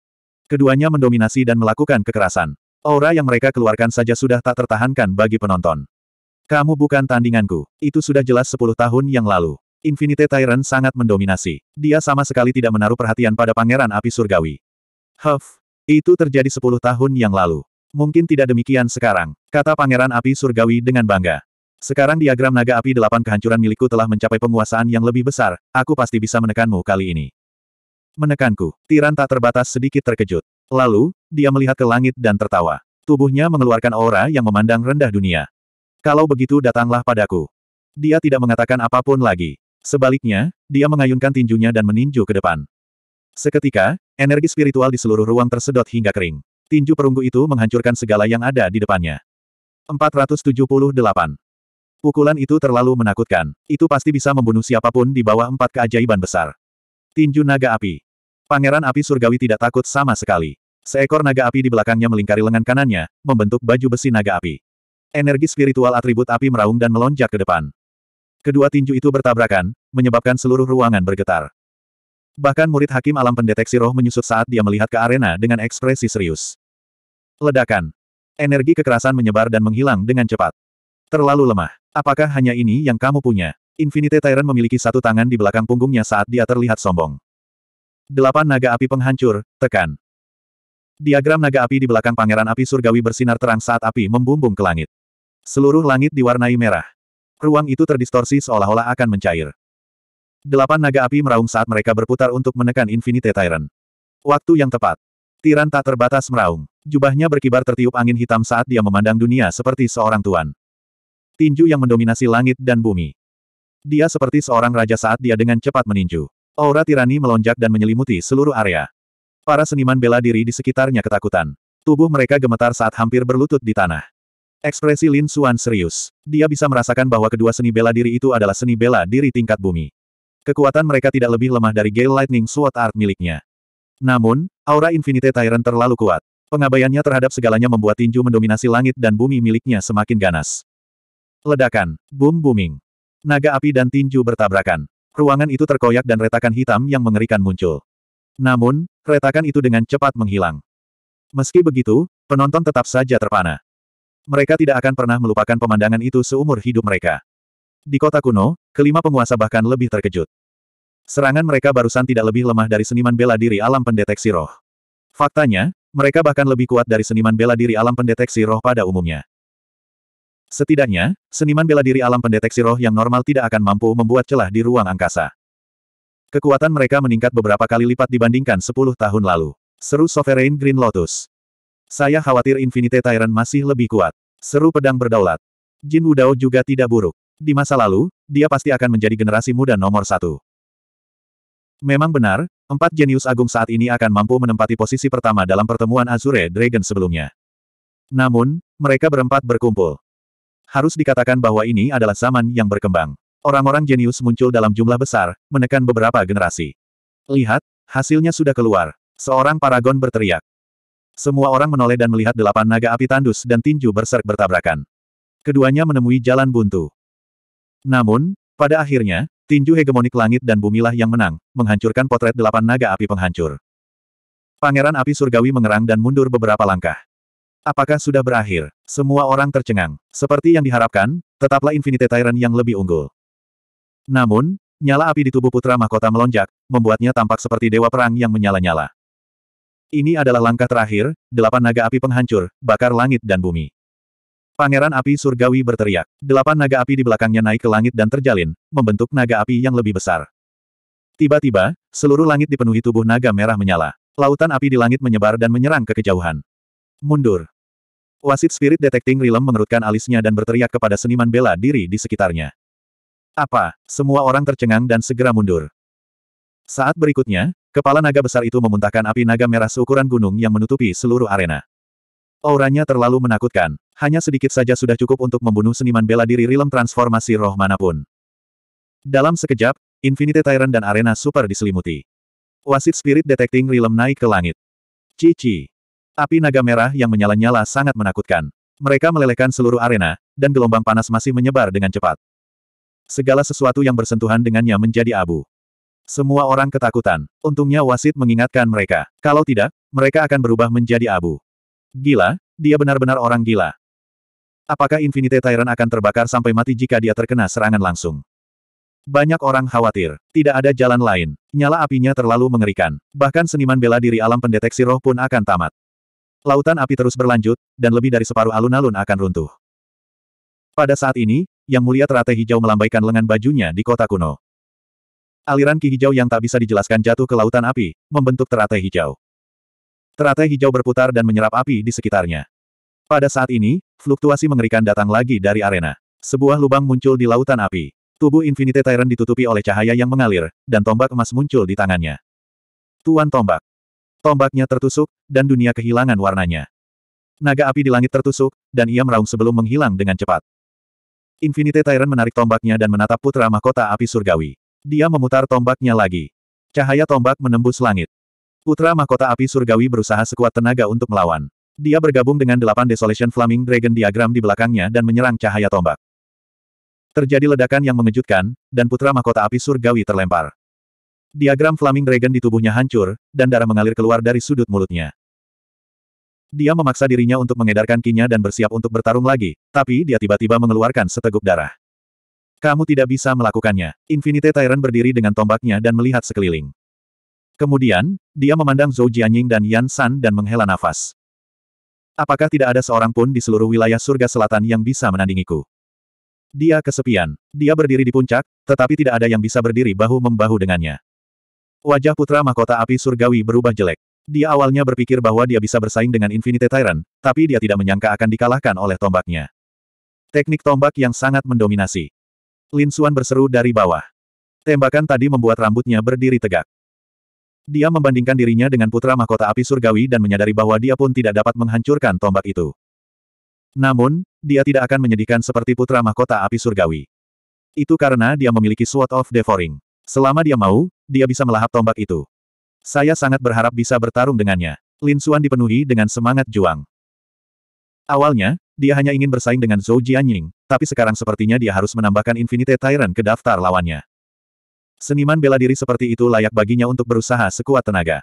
Speaker 1: Keduanya mendominasi dan melakukan kekerasan. Aura yang mereka keluarkan saja sudah tak tertahankan bagi penonton. Kamu bukan tandinganku. Itu sudah jelas 10 tahun yang lalu. Infinite Tyrant sangat mendominasi. Dia sama sekali tidak menaruh perhatian pada Pangeran Api Surgawi. Huff, itu terjadi sepuluh tahun yang lalu. Mungkin tidak demikian sekarang, kata Pangeran Api Surgawi dengan bangga. Sekarang diagram naga api delapan kehancuran milikku telah mencapai penguasaan yang lebih besar, aku pasti bisa menekanmu kali ini. Menekanku, Tiran tak terbatas sedikit terkejut. Lalu, dia melihat ke langit dan tertawa. Tubuhnya mengeluarkan aura yang memandang rendah dunia. Kalau begitu datanglah padaku. Dia tidak mengatakan apapun lagi. Sebaliknya, dia mengayunkan tinjunya dan meninju ke depan. Seketika, energi spiritual di seluruh ruang tersedot hingga kering. Tinju perunggu itu menghancurkan segala yang ada di depannya. 478. Pukulan itu terlalu menakutkan. Itu pasti bisa membunuh siapapun di bawah empat keajaiban besar. Tinju naga api. Pangeran api surgawi tidak takut sama sekali. Seekor naga api di belakangnya melingkari lengan kanannya, membentuk baju besi naga api. Energi spiritual atribut api meraung dan melonjak ke depan. Kedua tinju itu bertabrakan, menyebabkan seluruh ruangan bergetar. Bahkan murid hakim alam pendeteksi roh menyusut saat dia melihat ke arena dengan ekspresi serius. Ledakan. Energi kekerasan menyebar dan menghilang dengan cepat. Terlalu lemah. Apakah hanya ini yang kamu punya? Infinite Tyrant memiliki satu tangan di belakang punggungnya saat dia terlihat sombong. Delapan naga api penghancur, tekan. Diagram naga api di belakang pangeran api surgawi bersinar terang saat api membumbung ke langit. Seluruh langit diwarnai merah. Ruang itu terdistorsi seolah-olah akan mencair. Delapan naga api meraung saat mereka berputar untuk menekan Infinite Tyrant. Waktu yang tepat. Tiran tak terbatas meraung. Jubahnya berkibar tertiup angin hitam saat dia memandang dunia seperti seorang tuan. Tinju yang mendominasi langit dan bumi. Dia seperti seorang raja saat dia dengan cepat meninju. Aura tirani melonjak dan menyelimuti seluruh area. Para seniman bela diri di sekitarnya ketakutan. Tubuh mereka gemetar saat hampir berlutut di tanah. Ekspresi Lin Xuan serius. Dia bisa merasakan bahwa kedua seni bela diri itu adalah seni bela diri tingkat bumi. Kekuatan mereka tidak lebih lemah dari Gale Lightning Sword Art miliknya. Namun, aura Infinite Tyrant terlalu kuat. Pengabaiannya terhadap segalanya membuat tinju mendominasi langit dan bumi miliknya semakin ganas. Ledakan, boom booming. Naga api dan tinju bertabrakan. Ruangan itu terkoyak dan retakan hitam yang mengerikan muncul. Namun, retakan itu dengan cepat menghilang. Meski begitu, penonton tetap saja terpana mereka tidak akan pernah melupakan pemandangan itu seumur hidup mereka. Di kota kuno, kelima penguasa bahkan lebih terkejut. Serangan mereka barusan tidak lebih lemah dari seniman bela diri alam pendeteksi roh. Faktanya, mereka bahkan lebih kuat dari seniman bela diri alam pendeteksi roh pada umumnya. Setidaknya, seniman bela diri alam pendeteksi roh yang normal tidak akan mampu membuat celah di ruang angkasa. Kekuatan mereka meningkat beberapa kali lipat dibandingkan 10 tahun lalu. Seru Sovereign Green Lotus. Saya khawatir Infinite Tyrant masih lebih kuat. Seru pedang berdaulat. Jin Wudao juga tidak buruk. Di masa lalu, dia pasti akan menjadi generasi muda nomor satu. Memang benar, empat jenius agung saat ini akan mampu menempati posisi pertama dalam pertemuan Azure Dragon sebelumnya. Namun, mereka berempat berkumpul. Harus dikatakan bahwa ini adalah zaman yang berkembang. Orang-orang jenius muncul dalam jumlah besar, menekan beberapa generasi. Lihat, hasilnya sudah keluar. Seorang paragon berteriak. Semua orang menoleh dan melihat delapan naga api tandus dan tinju berserk bertabrakan. Keduanya menemui jalan buntu. Namun, pada akhirnya, tinju hegemonik langit dan bumilah yang menang, menghancurkan potret delapan naga api penghancur. Pangeran api surgawi mengerang dan mundur beberapa langkah. Apakah sudah berakhir? Semua orang tercengang. Seperti yang diharapkan, tetaplah Infinite Tyrant yang lebih unggul. Namun, nyala api di tubuh putra mahkota melonjak, membuatnya tampak seperti dewa perang yang menyala-nyala. Ini adalah langkah terakhir, delapan naga api penghancur, bakar langit dan bumi. Pangeran api surgawi berteriak. Delapan naga api di belakangnya naik ke langit dan terjalin, membentuk naga api yang lebih besar. Tiba-tiba, seluruh langit dipenuhi tubuh naga merah menyala. Lautan api di langit menyebar dan menyerang ke kejauhan. Mundur. Wasit Spirit Detecting realm mengerutkan alisnya dan berteriak kepada seniman bela diri di sekitarnya. Apa? Semua orang tercengang dan segera mundur. Saat berikutnya, Kepala naga besar itu memuntahkan api naga merah seukuran gunung yang menutupi seluruh arena. Auranya terlalu menakutkan. Hanya sedikit saja sudah cukup untuk membunuh seniman bela diri rilem transformasi roh manapun. Dalam sekejap, Infinite Tyrant dan arena super diselimuti. Wasit Spirit Detecting Rilem naik ke langit. Cici. Api naga merah yang menyala-nyala sangat menakutkan. Mereka melelehkan seluruh arena, dan gelombang panas masih menyebar dengan cepat. Segala sesuatu yang bersentuhan dengannya menjadi abu. Semua orang ketakutan. Untungnya wasit mengingatkan mereka. Kalau tidak, mereka akan berubah menjadi abu. Gila, dia benar-benar orang gila. Apakah Infinite Tyrant akan terbakar sampai mati jika dia terkena serangan langsung? Banyak orang khawatir. Tidak ada jalan lain. Nyala apinya terlalu mengerikan. Bahkan seniman bela diri alam pendeteksi roh pun akan tamat. Lautan api terus berlanjut, dan lebih dari separuh alun-alun akan runtuh. Pada saat ini, Yang Mulia Teratai Hijau melambaikan lengan bajunya di kota kuno. Aliran ki hijau yang tak bisa dijelaskan jatuh ke lautan api, membentuk teratai hijau. Teratai hijau berputar dan menyerap api di sekitarnya. Pada saat ini, fluktuasi mengerikan datang lagi dari arena. Sebuah lubang muncul di lautan api. Tubuh Infinite Tyrant ditutupi oleh cahaya yang mengalir, dan tombak emas muncul di tangannya. Tuan tombak. Tombaknya tertusuk, dan dunia kehilangan warnanya. Naga api di langit tertusuk, dan ia meraung sebelum menghilang dengan cepat. Infinite Tyrant menarik tombaknya dan menatap putra mahkota api surgawi. Dia memutar tombaknya lagi. Cahaya tombak menembus langit. Putra Mahkota Api Surgawi berusaha sekuat tenaga untuk melawan. Dia bergabung dengan delapan Desolation Flaming Dragon diagram di belakangnya dan menyerang cahaya tombak. Terjadi ledakan yang mengejutkan, dan putra mahkota api surgawi terlempar. Diagram Flaming Dragon di tubuhnya hancur, dan darah mengalir keluar dari sudut mulutnya. Dia memaksa dirinya untuk mengedarkan kinya dan bersiap untuk bertarung lagi, tapi dia tiba-tiba mengeluarkan seteguk darah. Kamu tidak bisa melakukannya. Infinite Tyrant berdiri dengan tombaknya dan melihat sekeliling. Kemudian, dia memandang Zhou Jianying dan Yan San dan menghela nafas. Apakah tidak ada seorang pun di seluruh wilayah surga selatan yang bisa menandingiku? Dia kesepian. Dia berdiri di puncak, tetapi tidak ada yang bisa berdiri bahu-membahu dengannya. Wajah putra mahkota api surgawi berubah jelek. Dia awalnya berpikir bahwa dia bisa bersaing dengan Infinite Tyrant, tapi dia tidak menyangka akan dikalahkan oleh tombaknya. Teknik tombak yang sangat mendominasi. Lin Xuan berseru dari bawah. Tembakan tadi membuat rambutnya berdiri tegak. Dia membandingkan dirinya dengan putra mahkota api surgawi dan menyadari bahwa dia pun tidak dapat menghancurkan tombak itu. Namun, dia tidak akan menyedihkan seperti putra mahkota api surgawi. Itu karena dia memiliki Sword of Devouring. Selama dia mau, dia bisa melahap tombak itu. Saya sangat berharap bisa bertarung dengannya. Lin Xuan dipenuhi dengan semangat juang. Awalnya, dia hanya ingin bersaing dengan Zhou Jianying, tapi sekarang sepertinya dia harus menambahkan Infinite Tyrant ke daftar lawannya. Seniman bela diri seperti itu layak baginya untuk berusaha sekuat tenaga.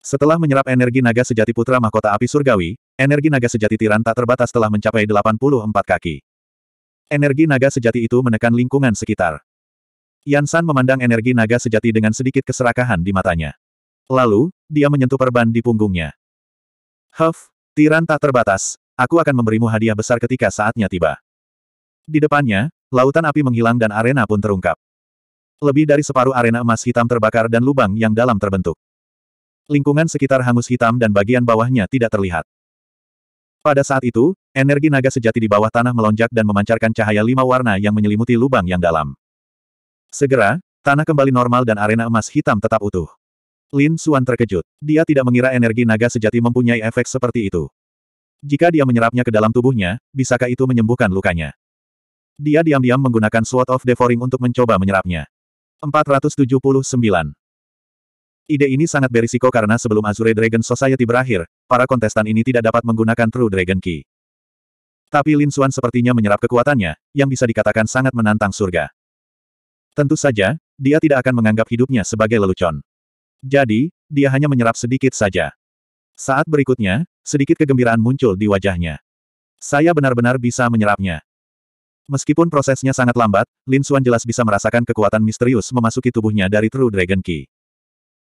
Speaker 1: Setelah menyerap energi naga sejati putra mahkota api surgawi, energi naga sejati tiran tak terbatas telah mencapai 84 kaki. Energi naga sejati itu menekan lingkungan sekitar. Yansan memandang energi naga sejati dengan sedikit keserakahan di matanya. Lalu, dia menyentuh perban di punggungnya. Huff, tiran tak terbatas, Aku akan memberimu hadiah besar ketika saatnya tiba. Di depannya, lautan api menghilang dan arena pun terungkap. Lebih dari separuh arena emas hitam terbakar dan lubang yang dalam terbentuk. Lingkungan sekitar hangus hitam dan bagian bawahnya tidak terlihat. Pada saat itu, energi naga sejati di bawah tanah melonjak dan memancarkan cahaya lima warna yang menyelimuti lubang yang dalam. Segera, tanah kembali normal dan arena emas hitam tetap utuh. Lin Suan terkejut. Dia tidak mengira energi naga sejati mempunyai efek seperti itu. Jika dia menyerapnya ke dalam tubuhnya, bisakah itu menyembuhkan lukanya? Dia diam-diam menggunakan Sword of Devouring untuk mencoba menyerapnya. 479. Ide ini sangat berisiko karena sebelum Azure Dragon Society berakhir, para kontestan ini tidak dapat menggunakan True Dragon Key. Tapi Lin Xuan sepertinya menyerap kekuatannya, yang bisa dikatakan sangat menantang surga. Tentu saja, dia tidak akan menganggap hidupnya sebagai lelucon. Jadi, dia hanya menyerap sedikit saja. Saat berikutnya, sedikit kegembiraan muncul di wajahnya. Saya benar-benar bisa menyerapnya. Meskipun prosesnya sangat lambat, Lin Xuan jelas bisa merasakan kekuatan misterius memasuki tubuhnya dari True Dragon Key.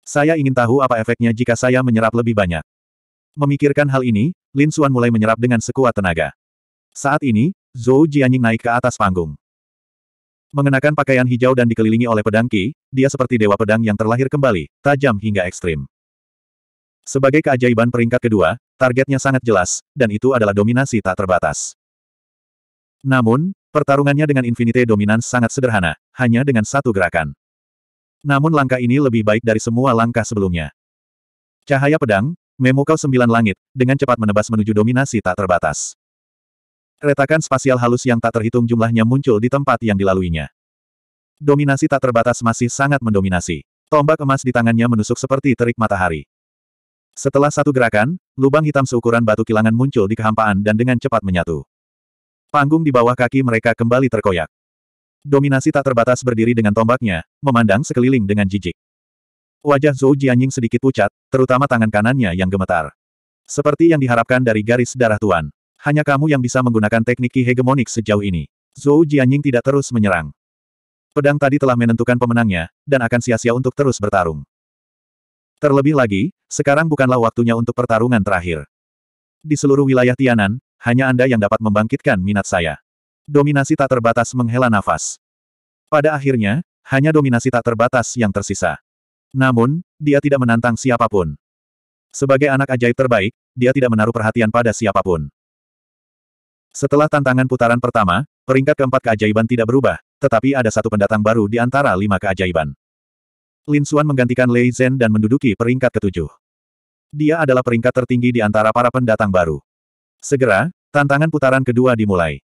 Speaker 1: Saya ingin tahu apa efeknya jika saya menyerap lebih banyak. Memikirkan hal ini, Lin Xuan mulai menyerap dengan sekuat tenaga. Saat ini, Zhou Jianying naik ke atas panggung. Mengenakan pakaian hijau dan dikelilingi oleh pedang Ki, dia seperti dewa pedang yang terlahir kembali, tajam hingga ekstrim. Sebagai keajaiban peringkat kedua, targetnya sangat jelas, dan itu adalah dominasi tak terbatas. Namun, pertarungannya dengan Infinite Dominance sangat sederhana, hanya dengan satu gerakan. Namun langkah ini lebih baik dari semua langkah sebelumnya. Cahaya pedang, memukau sembilan langit, dengan cepat menebas menuju dominasi tak terbatas. Retakan spasial halus yang tak terhitung jumlahnya muncul di tempat yang dilaluinya. Dominasi tak terbatas masih sangat mendominasi. Tombak emas di tangannya menusuk seperti terik matahari. Setelah satu gerakan, lubang hitam seukuran batu kilangan muncul di kehampaan dan dengan cepat menyatu. Panggung di bawah kaki mereka kembali terkoyak. Dominasi tak terbatas berdiri dengan tombaknya, memandang sekeliling dengan jijik. Wajah Zhou Jianying sedikit pucat, terutama tangan kanannya yang gemetar. Seperti yang diharapkan dari garis darah Tuan. Hanya kamu yang bisa menggunakan teknik hegemonik sejauh ini. Zhou Jianying tidak terus menyerang. Pedang tadi telah menentukan pemenangnya, dan akan sia-sia untuk terus bertarung. Terlebih lagi, sekarang bukanlah waktunya untuk pertarungan terakhir. Di seluruh wilayah Tianan, hanya Anda yang dapat membangkitkan minat saya. Dominasi tak terbatas menghela nafas. Pada akhirnya, hanya dominasi tak terbatas yang tersisa. Namun, dia tidak menantang siapapun. Sebagai anak ajaib terbaik, dia tidak menaruh perhatian pada siapapun. Setelah tantangan putaran pertama, peringkat keempat keajaiban tidak berubah, tetapi ada satu pendatang baru di antara lima keajaiban. Lin Xuan menggantikan Lei Zhen dan menduduki peringkat ketujuh. Dia adalah peringkat tertinggi di antara para pendatang baru. Segera, tantangan putaran kedua dimulai.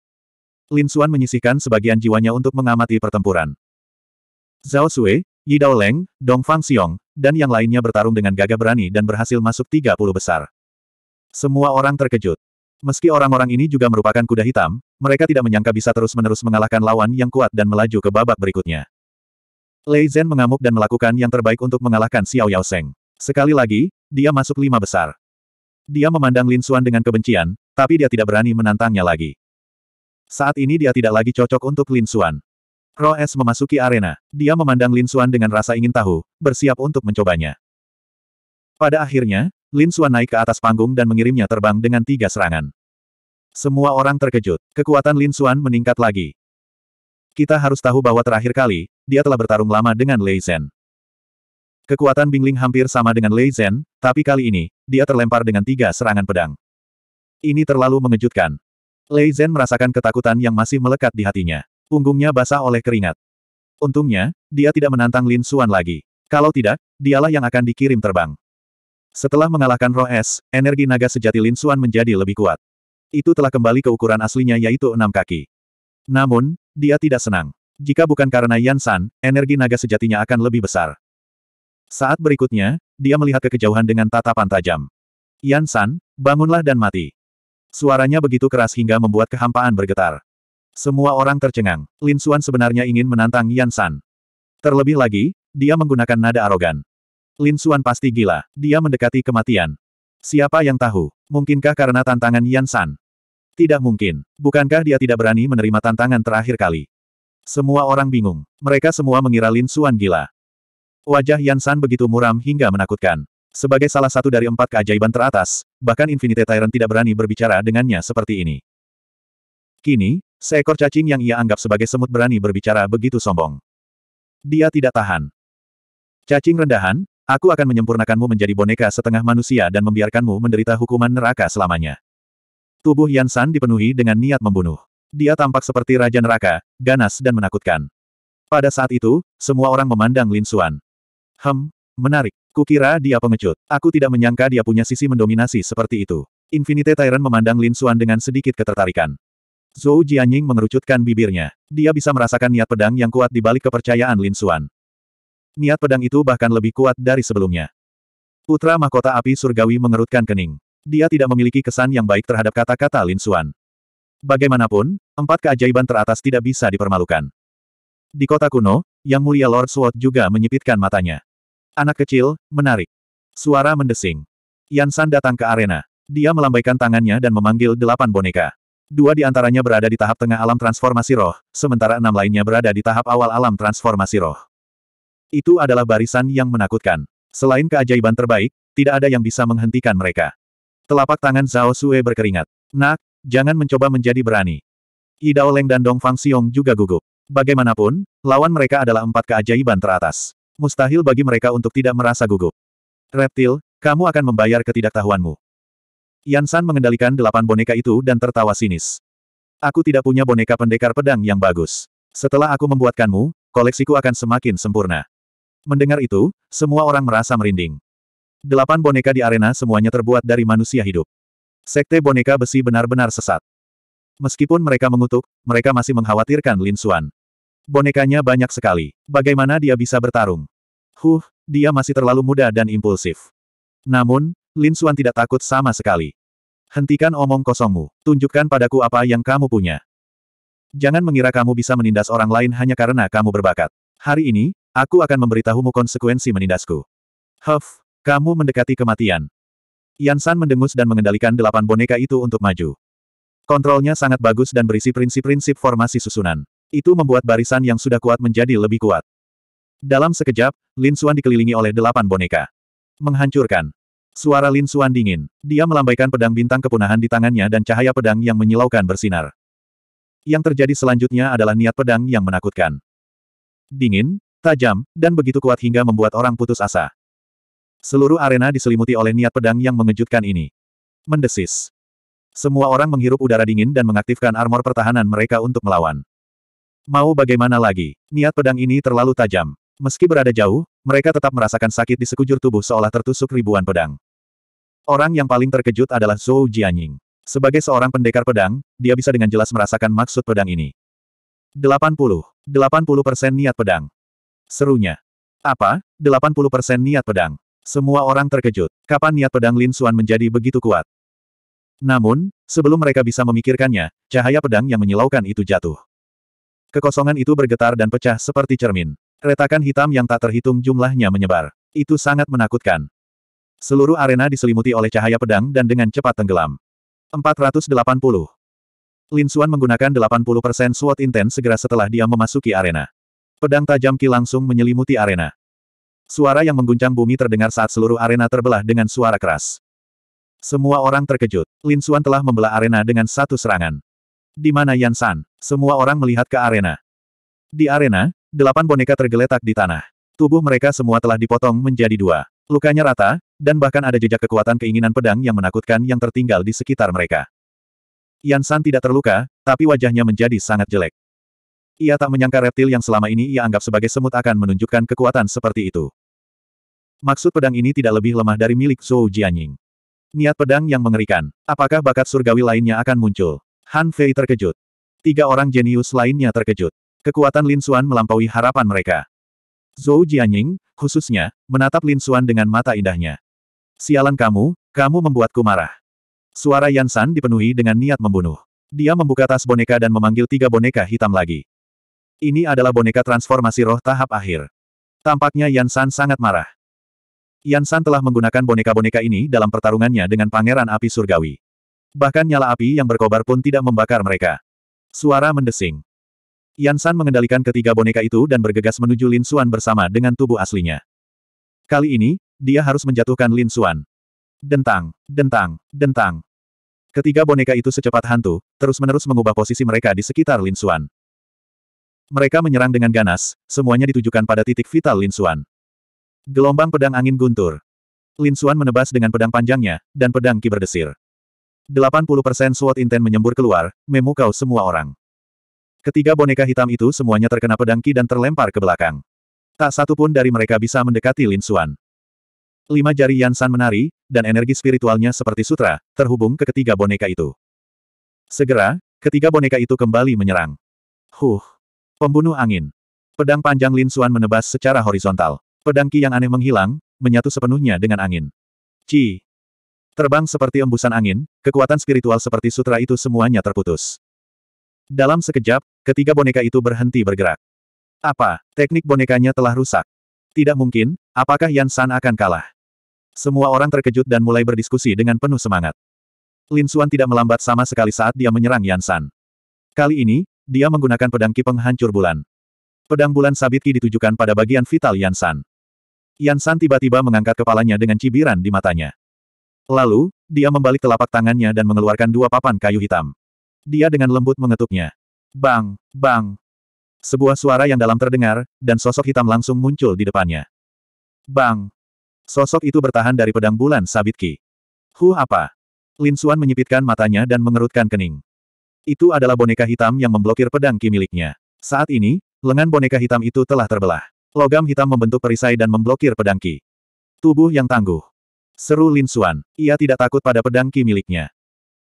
Speaker 1: Lin Xuan menyisihkan sebagian jiwanya untuk mengamati pertempuran. Zhao Sui, Yi Dao Leng, Dong Fang Xiong, dan yang lainnya bertarung dengan gagah berani dan berhasil masuk 30 besar. Semua orang terkejut. Meski orang-orang ini juga merupakan kuda hitam, mereka tidak menyangka bisa terus-menerus mengalahkan lawan yang kuat dan melaju ke babak berikutnya. Lei Zhen mengamuk dan melakukan yang terbaik untuk mengalahkan Xiao Yao Seng. Sekali lagi, dia masuk lima besar. Dia memandang Lin Xuan dengan kebencian, tapi dia tidak berani menantangnya lagi. Saat ini dia tidak lagi cocok untuk Lin Xuan. Ro Es memasuki arena. Dia memandang Lin Xuan dengan rasa ingin tahu, bersiap untuk mencobanya. Pada akhirnya, Lin Xuan naik ke atas panggung dan mengirimnya terbang dengan tiga serangan. Semua orang terkejut. Kekuatan Lin Xuan meningkat lagi. Kita harus tahu bahwa terakhir kali, dia telah bertarung lama dengan Lei Zhen. Kekuatan Bingling hampir sama dengan Lei Zhen, tapi kali ini, dia terlempar dengan tiga serangan pedang. Ini terlalu mengejutkan. Lei Zhen merasakan ketakutan yang masih melekat di hatinya. Punggungnya basah oleh keringat. Untungnya, dia tidak menantang Lin Xuan lagi. Kalau tidak, dialah yang akan dikirim terbang. Setelah mengalahkan roh es, energi naga sejati Lin Xuan menjadi lebih kuat. Itu telah kembali ke ukuran aslinya yaitu enam kaki. Namun, dia tidak senang. Jika bukan karena Yan San, energi naga sejatinya akan lebih besar. Saat berikutnya, dia melihat ke kejauhan dengan tatapan tajam. Yan San, bangunlah dan mati. Suaranya begitu keras hingga membuat kehampaan bergetar. Semua orang tercengang. Lin Xuan sebenarnya ingin menantang Yan San. Terlebih lagi, dia menggunakan nada arogan. Lin Xuan pasti gila. Dia mendekati kematian. Siapa yang tahu? Mungkinkah karena tantangan Yan San? Tidak mungkin. Bukankah dia tidak berani menerima tantangan terakhir kali? Semua orang bingung. Mereka semua mengira Lin Xuan gila. Wajah Yan San begitu muram hingga menakutkan. Sebagai salah satu dari empat keajaiban teratas, bahkan Infinite Tyrant tidak berani berbicara dengannya seperti ini. Kini, seekor cacing yang ia anggap sebagai semut berani berbicara begitu sombong. Dia tidak tahan. Cacing rendahan, aku akan menyempurnakanmu menjadi boneka setengah manusia dan membiarkanmu menderita hukuman neraka selamanya. Tubuh Yan San dipenuhi dengan niat membunuh. Dia tampak seperti Raja Neraka, ganas dan menakutkan. Pada saat itu, semua orang memandang Lin Xuan. Hem, menarik. Kukira dia pengecut. Aku tidak menyangka dia punya sisi mendominasi seperti itu. Infinite Tyrant memandang Lin Xuan dengan sedikit ketertarikan. Zhou Jianying mengerucutkan bibirnya. Dia bisa merasakan niat pedang yang kuat di balik kepercayaan Lin Xuan. Niat pedang itu bahkan lebih kuat dari sebelumnya. Putra mahkota api surgawi mengerutkan kening dia tidak memiliki kesan yang baik terhadap kata-kata Lin Xuan. Bagaimanapun, empat keajaiban teratas tidak bisa dipermalukan. Di kota kuno, Yang Mulia Lord Sword juga menyipitkan matanya. Anak kecil, menarik. Suara mendesing. Yansan datang ke arena. Dia melambaikan tangannya dan memanggil delapan boneka. Dua di antaranya berada di tahap tengah alam transformasi roh, sementara enam lainnya berada di tahap awal alam transformasi roh. Itu adalah barisan yang menakutkan. Selain keajaiban terbaik, tidak ada yang bisa menghentikan mereka. Telapak tangan Zhao Sue berkeringat. Nak, jangan mencoba menjadi berani. Idao Leng dan Dong Fang Xiong juga gugup. Bagaimanapun, lawan mereka adalah empat keajaiban teratas. Mustahil bagi mereka untuk tidak merasa gugup. Reptil, kamu akan membayar ketidaktahuanmu. Yan San mengendalikan delapan boneka itu dan tertawa sinis. Aku tidak punya boneka pendekar pedang yang bagus. Setelah aku membuatkanmu, koleksiku akan semakin sempurna. Mendengar itu, semua orang merasa merinding. Delapan boneka di arena semuanya terbuat dari manusia hidup. Sekte boneka besi benar-benar sesat. Meskipun mereka mengutuk, mereka masih mengkhawatirkan Lin Xuan. Bonekanya banyak sekali. Bagaimana dia bisa bertarung? Huh, dia masih terlalu muda dan impulsif. Namun, Lin Xuan tidak takut sama sekali. Hentikan omong kosongmu, tunjukkan padaku apa yang kamu punya. Jangan mengira kamu bisa menindas orang lain hanya karena kamu berbakat. Hari ini, aku akan memberitahumu konsekuensi menindasku. Huff, kamu mendekati kematian. Yansan mendengus dan mengendalikan delapan boneka itu untuk maju. Kontrolnya sangat bagus dan berisi prinsip-prinsip formasi susunan. Itu membuat barisan yang sudah kuat menjadi lebih kuat. Dalam sekejap, Lin Xuan dikelilingi oleh delapan boneka. Menghancurkan. Suara Lin Xuan dingin. Dia melambaikan pedang bintang kepunahan di tangannya dan cahaya pedang yang menyilaukan bersinar. Yang terjadi selanjutnya adalah niat pedang yang menakutkan. Dingin, tajam, dan begitu kuat hingga membuat orang putus asa. Seluruh arena diselimuti oleh niat pedang yang mengejutkan ini. Mendesis. Semua orang menghirup udara dingin dan mengaktifkan armor pertahanan mereka untuk melawan. Mau bagaimana lagi, niat pedang ini terlalu tajam. Meski berada jauh, mereka tetap merasakan sakit di sekujur tubuh seolah tertusuk ribuan pedang. Orang yang paling terkejut adalah Zhou Jianying. Sebagai seorang pendekar pedang, dia bisa dengan jelas merasakan maksud pedang ini. 80. 80% niat pedang. Serunya. Apa? 80% niat pedang. Semua orang terkejut. Kapan niat pedang Lin Suan menjadi begitu kuat? Namun, sebelum mereka bisa memikirkannya, cahaya pedang yang menyilaukan itu jatuh. Kekosongan itu bergetar dan pecah seperti cermin. Retakan hitam yang tak terhitung jumlahnya menyebar. Itu sangat menakutkan. Seluruh arena diselimuti oleh cahaya pedang dan dengan cepat tenggelam. 480. Lin Suan menggunakan 80% SWOT Intense segera setelah dia memasuki arena. Pedang tajam Ki langsung menyelimuti arena. Suara yang mengguncang bumi terdengar saat seluruh arena terbelah dengan suara keras. Semua orang terkejut. Lin Suan telah membelah arena dengan satu serangan. Di mana Yan San? Semua orang melihat ke arena. Di arena, delapan boneka tergeletak di tanah. Tubuh mereka semua telah dipotong menjadi dua. Lukanya rata, dan bahkan ada jejak kekuatan keinginan pedang yang menakutkan yang tertinggal di sekitar mereka. Yan San tidak terluka, tapi wajahnya menjadi sangat jelek. Ia tak menyangka reptil yang selama ini ia anggap sebagai semut akan menunjukkan kekuatan seperti itu. Maksud pedang ini tidak lebih lemah dari milik Zhou Jianying. Niat pedang yang mengerikan. Apakah bakat surgawi lainnya akan muncul? Han Fei terkejut. Tiga orang jenius lainnya terkejut. Kekuatan Lin Xuan melampaui harapan mereka. Zhou Jianying, khususnya, menatap Lin Xuan dengan mata indahnya. Sialan kamu, kamu membuatku marah. Suara Yan San dipenuhi dengan niat membunuh. Dia membuka tas boneka dan memanggil tiga boneka hitam lagi. Ini adalah boneka transformasi roh tahap akhir. Tampaknya Yansan sangat marah. Yansan telah menggunakan boneka-boneka ini dalam pertarungannya dengan Pangeran Api Surgawi. Bahkan nyala api yang berkobar pun tidak membakar mereka. Suara mendesing. Yansan mengendalikan ketiga boneka itu dan bergegas menuju Lin Xuan bersama dengan tubuh aslinya. Kali ini, dia harus menjatuhkan Lin Xuan. Dentang, dentang, dentang. Ketiga boneka itu secepat hantu, terus-menerus mengubah posisi mereka di sekitar Lin Xuan. Mereka menyerang dengan ganas, semuanya ditujukan pada titik vital Lin Xuan. Gelombang pedang angin guntur. Lin Xuan menebas dengan pedang panjangnya, dan pedang ki berdesir. 80% SWAT inten menyembur keluar, memukau semua orang. Ketiga boneka hitam itu semuanya terkena pedang ki dan terlempar ke belakang. Tak satu pun dari mereka bisa mendekati Lin Xuan. Lima jari Yansan menari, dan energi spiritualnya seperti sutra, terhubung ke ketiga boneka itu. Segera, ketiga boneka itu kembali menyerang. Huh. Pembunuh angin. Pedang panjang Lin Xuan menebas secara horizontal. Pedang Qi yang aneh menghilang, menyatu sepenuhnya dengan angin. Qi. Terbang seperti embusan angin, kekuatan spiritual seperti sutra itu semuanya terputus. Dalam sekejap, ketiga boneka itu berhenti bergerak. Apa, teknik bonekanya telah rusak? Tidak mungkin, apakah Yan San akan kalah? Semua orang terkejut dan mulai berdiskusi dengan penuh semangat. Lin Xuan tidak melambat sama sekali saat dia menyerang Yan San. Kali ini, dia menggunakan pedang kipeng hancur bulan. Pedang bulan sabit Ki ditujukan pada bagian vital Yansan. Yansan tiba-tiba mengangkat kepalanya dengan cibiran di matanya. Lalu, dia membalik telapak tangannya dan mengeluarkan dua papan kayu hitam. Dia dengan lembut mengetuknya. Bang, bang. Sebuah suara yang dalam terdengar, dan sosok hitam langsung muncul di depannya. Bang. Sosok itu bertahan dari pedang bulan sabit Ki. Hu apa? Lin Suan menyipitkan matanya dan mengerutkan kening. Itu adalah boneka hitam yang memblokir pedang Ki miliknya. Saat ini, lengan boneka hitam itu telah terbelah. Logam hitam membentuk perisai dan memblokir pedang Ki. Tubuh yang tangguh. Seru Lin Suan. Ia tidak takut pada pedang Ki miliknya.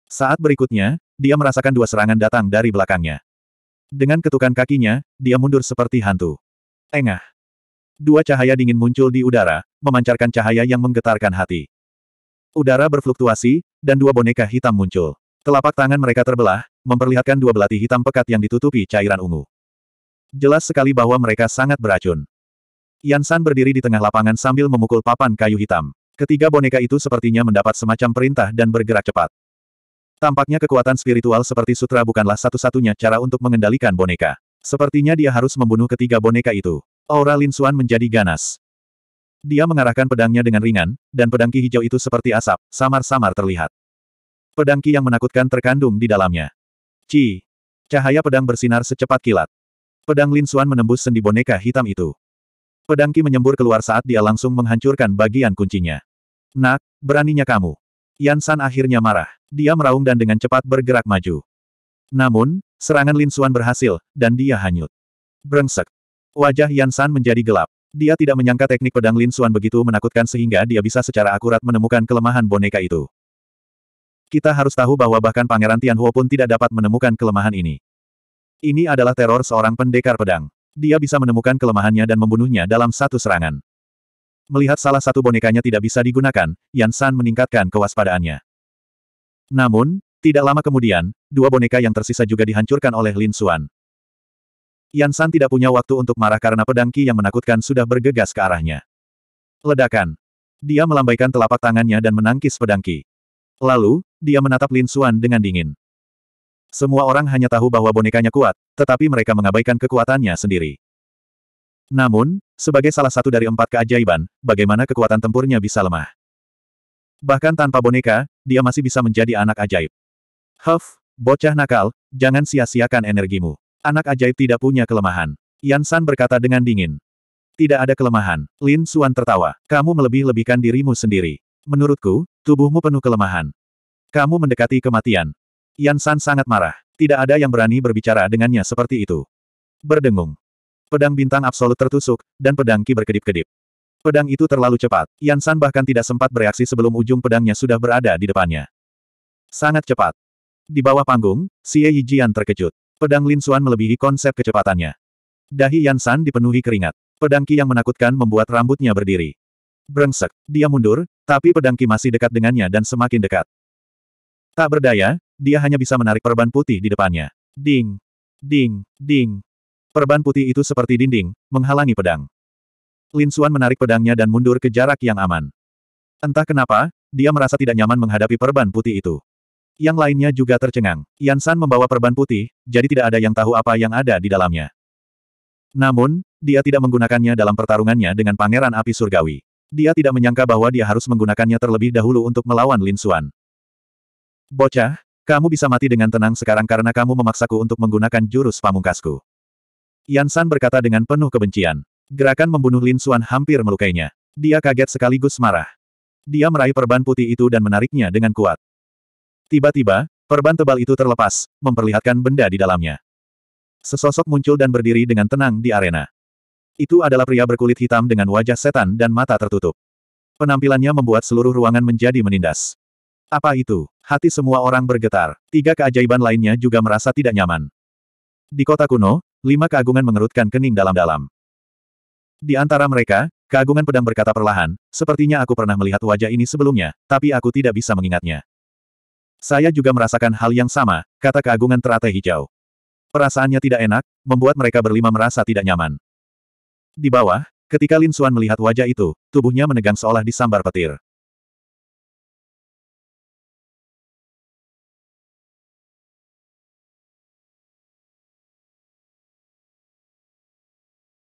Speaker 1: Saat berikutnya, dia merasakan dua serangan datang dari belakangnya. Dengan ketukan kakinya, dia mundur seperti hantu. Engah. Dua cahaya dingin muncul di udara, memancarkan cahaya yang menggetarkan hati. Udara berfluktuasi, dan dua boneka hitam muncul. Telapak tangan mereka terbelah, memperlihatkan dua belati hitam pekat yang ditutupi cairan ungu. Jelas sekali bahwa mereka sangat beracun. San berdiri di tengah lapangan sambil memukul papan kayu hitam. Ketiga boneka itu sepertinya mendapat semacam perintah dan bergerak cepat. Tampaknya kekuatan spiritual seperti sutra bukanlah satu-satunya cara untuk mengendalikan boneka. Sepertinya dia harus membunuh ketiga boneka itu. Aura Lin Suan menjadi ganas. Dia mengarahkan pedangnya dengan ringan, dan pedang ki hijau itu seperti asap, samar-samar terlihat. Pedang ki yang menakutkan terkandung di dalamnya. Ci. Cahaya pedang bersinar secepat kilat. Pedang Lin Xuan menembus sendi boneka hitam itu. Pedang Ki menyembur keluar saat dia langsung menghancurkan bagian kuncinya. Nak, beraninya kamu. Yan San akhirnya marah. Dia meraung dan dengan cepat bergerak maju. Namun, serangan Lin Xuan berhasil, dan dia hanyut. Brengsek. Wajah Yan San menjadi gelap. Dia tidak menyangka teknik pedang Lin Xuan begitu menakutkan sehingga dia bisa secara akurat menemukan kelemahan boneka itu. Kita harus tahu bahwa bahkan Pangeran Tianhuo pun tidak dapat menemukan kelemahan ini. Ini adalah teror seorang pendekar pedang. Dia bisa menemukan kelemahannya dan membunuhnya dalam satu serangan. Melihat salah satu bonekanya tidak bisa digunakan, Yan San meningkatkan kewaspadaannya. Namun, tidak lama kemudian, dua boneka yang tersisa juga dihancurkan oleh Lin Xuan. Yan San tidak punya waktu untuk marah karena pedang Qi yang menakutkan sudah bergegas ke arahnya. Ledakan. Dia melambaikan telapak tangannya dan menangkis pedang Qi. Lalu, dia menatap Lin Xuan dengan dingin. Semua orang hanya tahu bahwa bonekanya kuat, tetapi mereka mengabaikan kekuatannya sendiri. Namun, sebagai salah satu dari empat keajaiban, bagaimana kekuatan tempurnya bisa lemah? Bahkan tanpa boneka, dia masih bisa menjadi anak ajaib. Huff, bocah nakal, jangan sia-siakan energimu. Anak ajaib tidak punya kelemahan. Yan San berkata dengan dingin. Tidak ada kelemahan. Lin Xuan tertawa. Kamu melebih-lebihkan dirimu sendiri. Menurutku, tubuhmu penuh kelemahan. Kamu mendekati kematian. Yan San sangat marah. Tidak ada yang berani berbicara dengannya seperti itu. Berdengung. Pedang bintang absolut tertusuk, dan pedang Ki berkedip-kedip. Pedang itu terlalu cepat. Yan San bahkan tidak sempat bereaksi sebelum ujung pedangnya sudah berada di depannya. Sangat cepat. Di bawah panggung, Xie Yijian terkejut. Pedang Lin Xuan melebihi konsep kecepatannya. Dahi Yan San dipenuhi keringat. Pedang Ki yang menakutkan membuat rambutnya berdiri. Brengsek, dia mundur, tapi pedang Ki masih dekat dengannya dan semakin dekat. Tak berdaya, dia hanya bisa menarik perban putih di depannya. Ding! Ding! Ding! Perban putih itu seperti dinding, menghalangi pedang. Lin Suan menarik pedangnya dan mundur ke jarak yang aman. Entah kenapa, dia merasa tidak nyaman menghadapi perban putih itu. Yang lainnya juga tercengang. Yan San membawa perban putih, jadi tidak ada yang tahu apa yang ada di dalamnya. Namun, dia tidak menggunakannya dalam pertarungannya dengan Pangeran Api Surgawi. Dia tidak menyangka bahwa dia harus menggunakannya terlebih dahulu untuk melawan Lin Xuan. Bocah, kamu bisa mati dengan tenang sekarang karena kamu memaksaku untuk menggunakan jurus pamungkasku. Yan San berkata dengan penuh kebencian. Gerakan membunuh Lin Xuan hampir melukainya. Dia kaget sekaligus marah. Dia meraih perban putih itu dan menariknya dengan kuat. Tiba-tiba, perban tebal itu terlepas, memperlihatkan benda di dalamnya. Sesosok muncul dan berdiri dengan tenang di arena. Itu adalah pria berkulit hitam dengan wajah setan dan mata tertutup. Penampilannya membuat seluruh ruangan menjadi menindas. Apa itu? Hati semua orang bergetar. Tiga keajaiban lainnya juga merasa tidak nyaman. Di kota kuno, lima keagungan mengerutkan kening dalam-dalam. Di antara mereka, keagungan pedang berkata perlahan, sepertinya aku pernah melihat wajah ini sebelumnya, tapi aku tidak bisa mengingatnya. Saya juga merasakan hal yang sama, kata keagungan teratai hijau. Perasaannya tidak enak, membuat mereka berlima merasa tidak nyaman. Di bawah, ketika Lin Suan melihat wajah itu, tubuhnya menegang seolah disambar petir.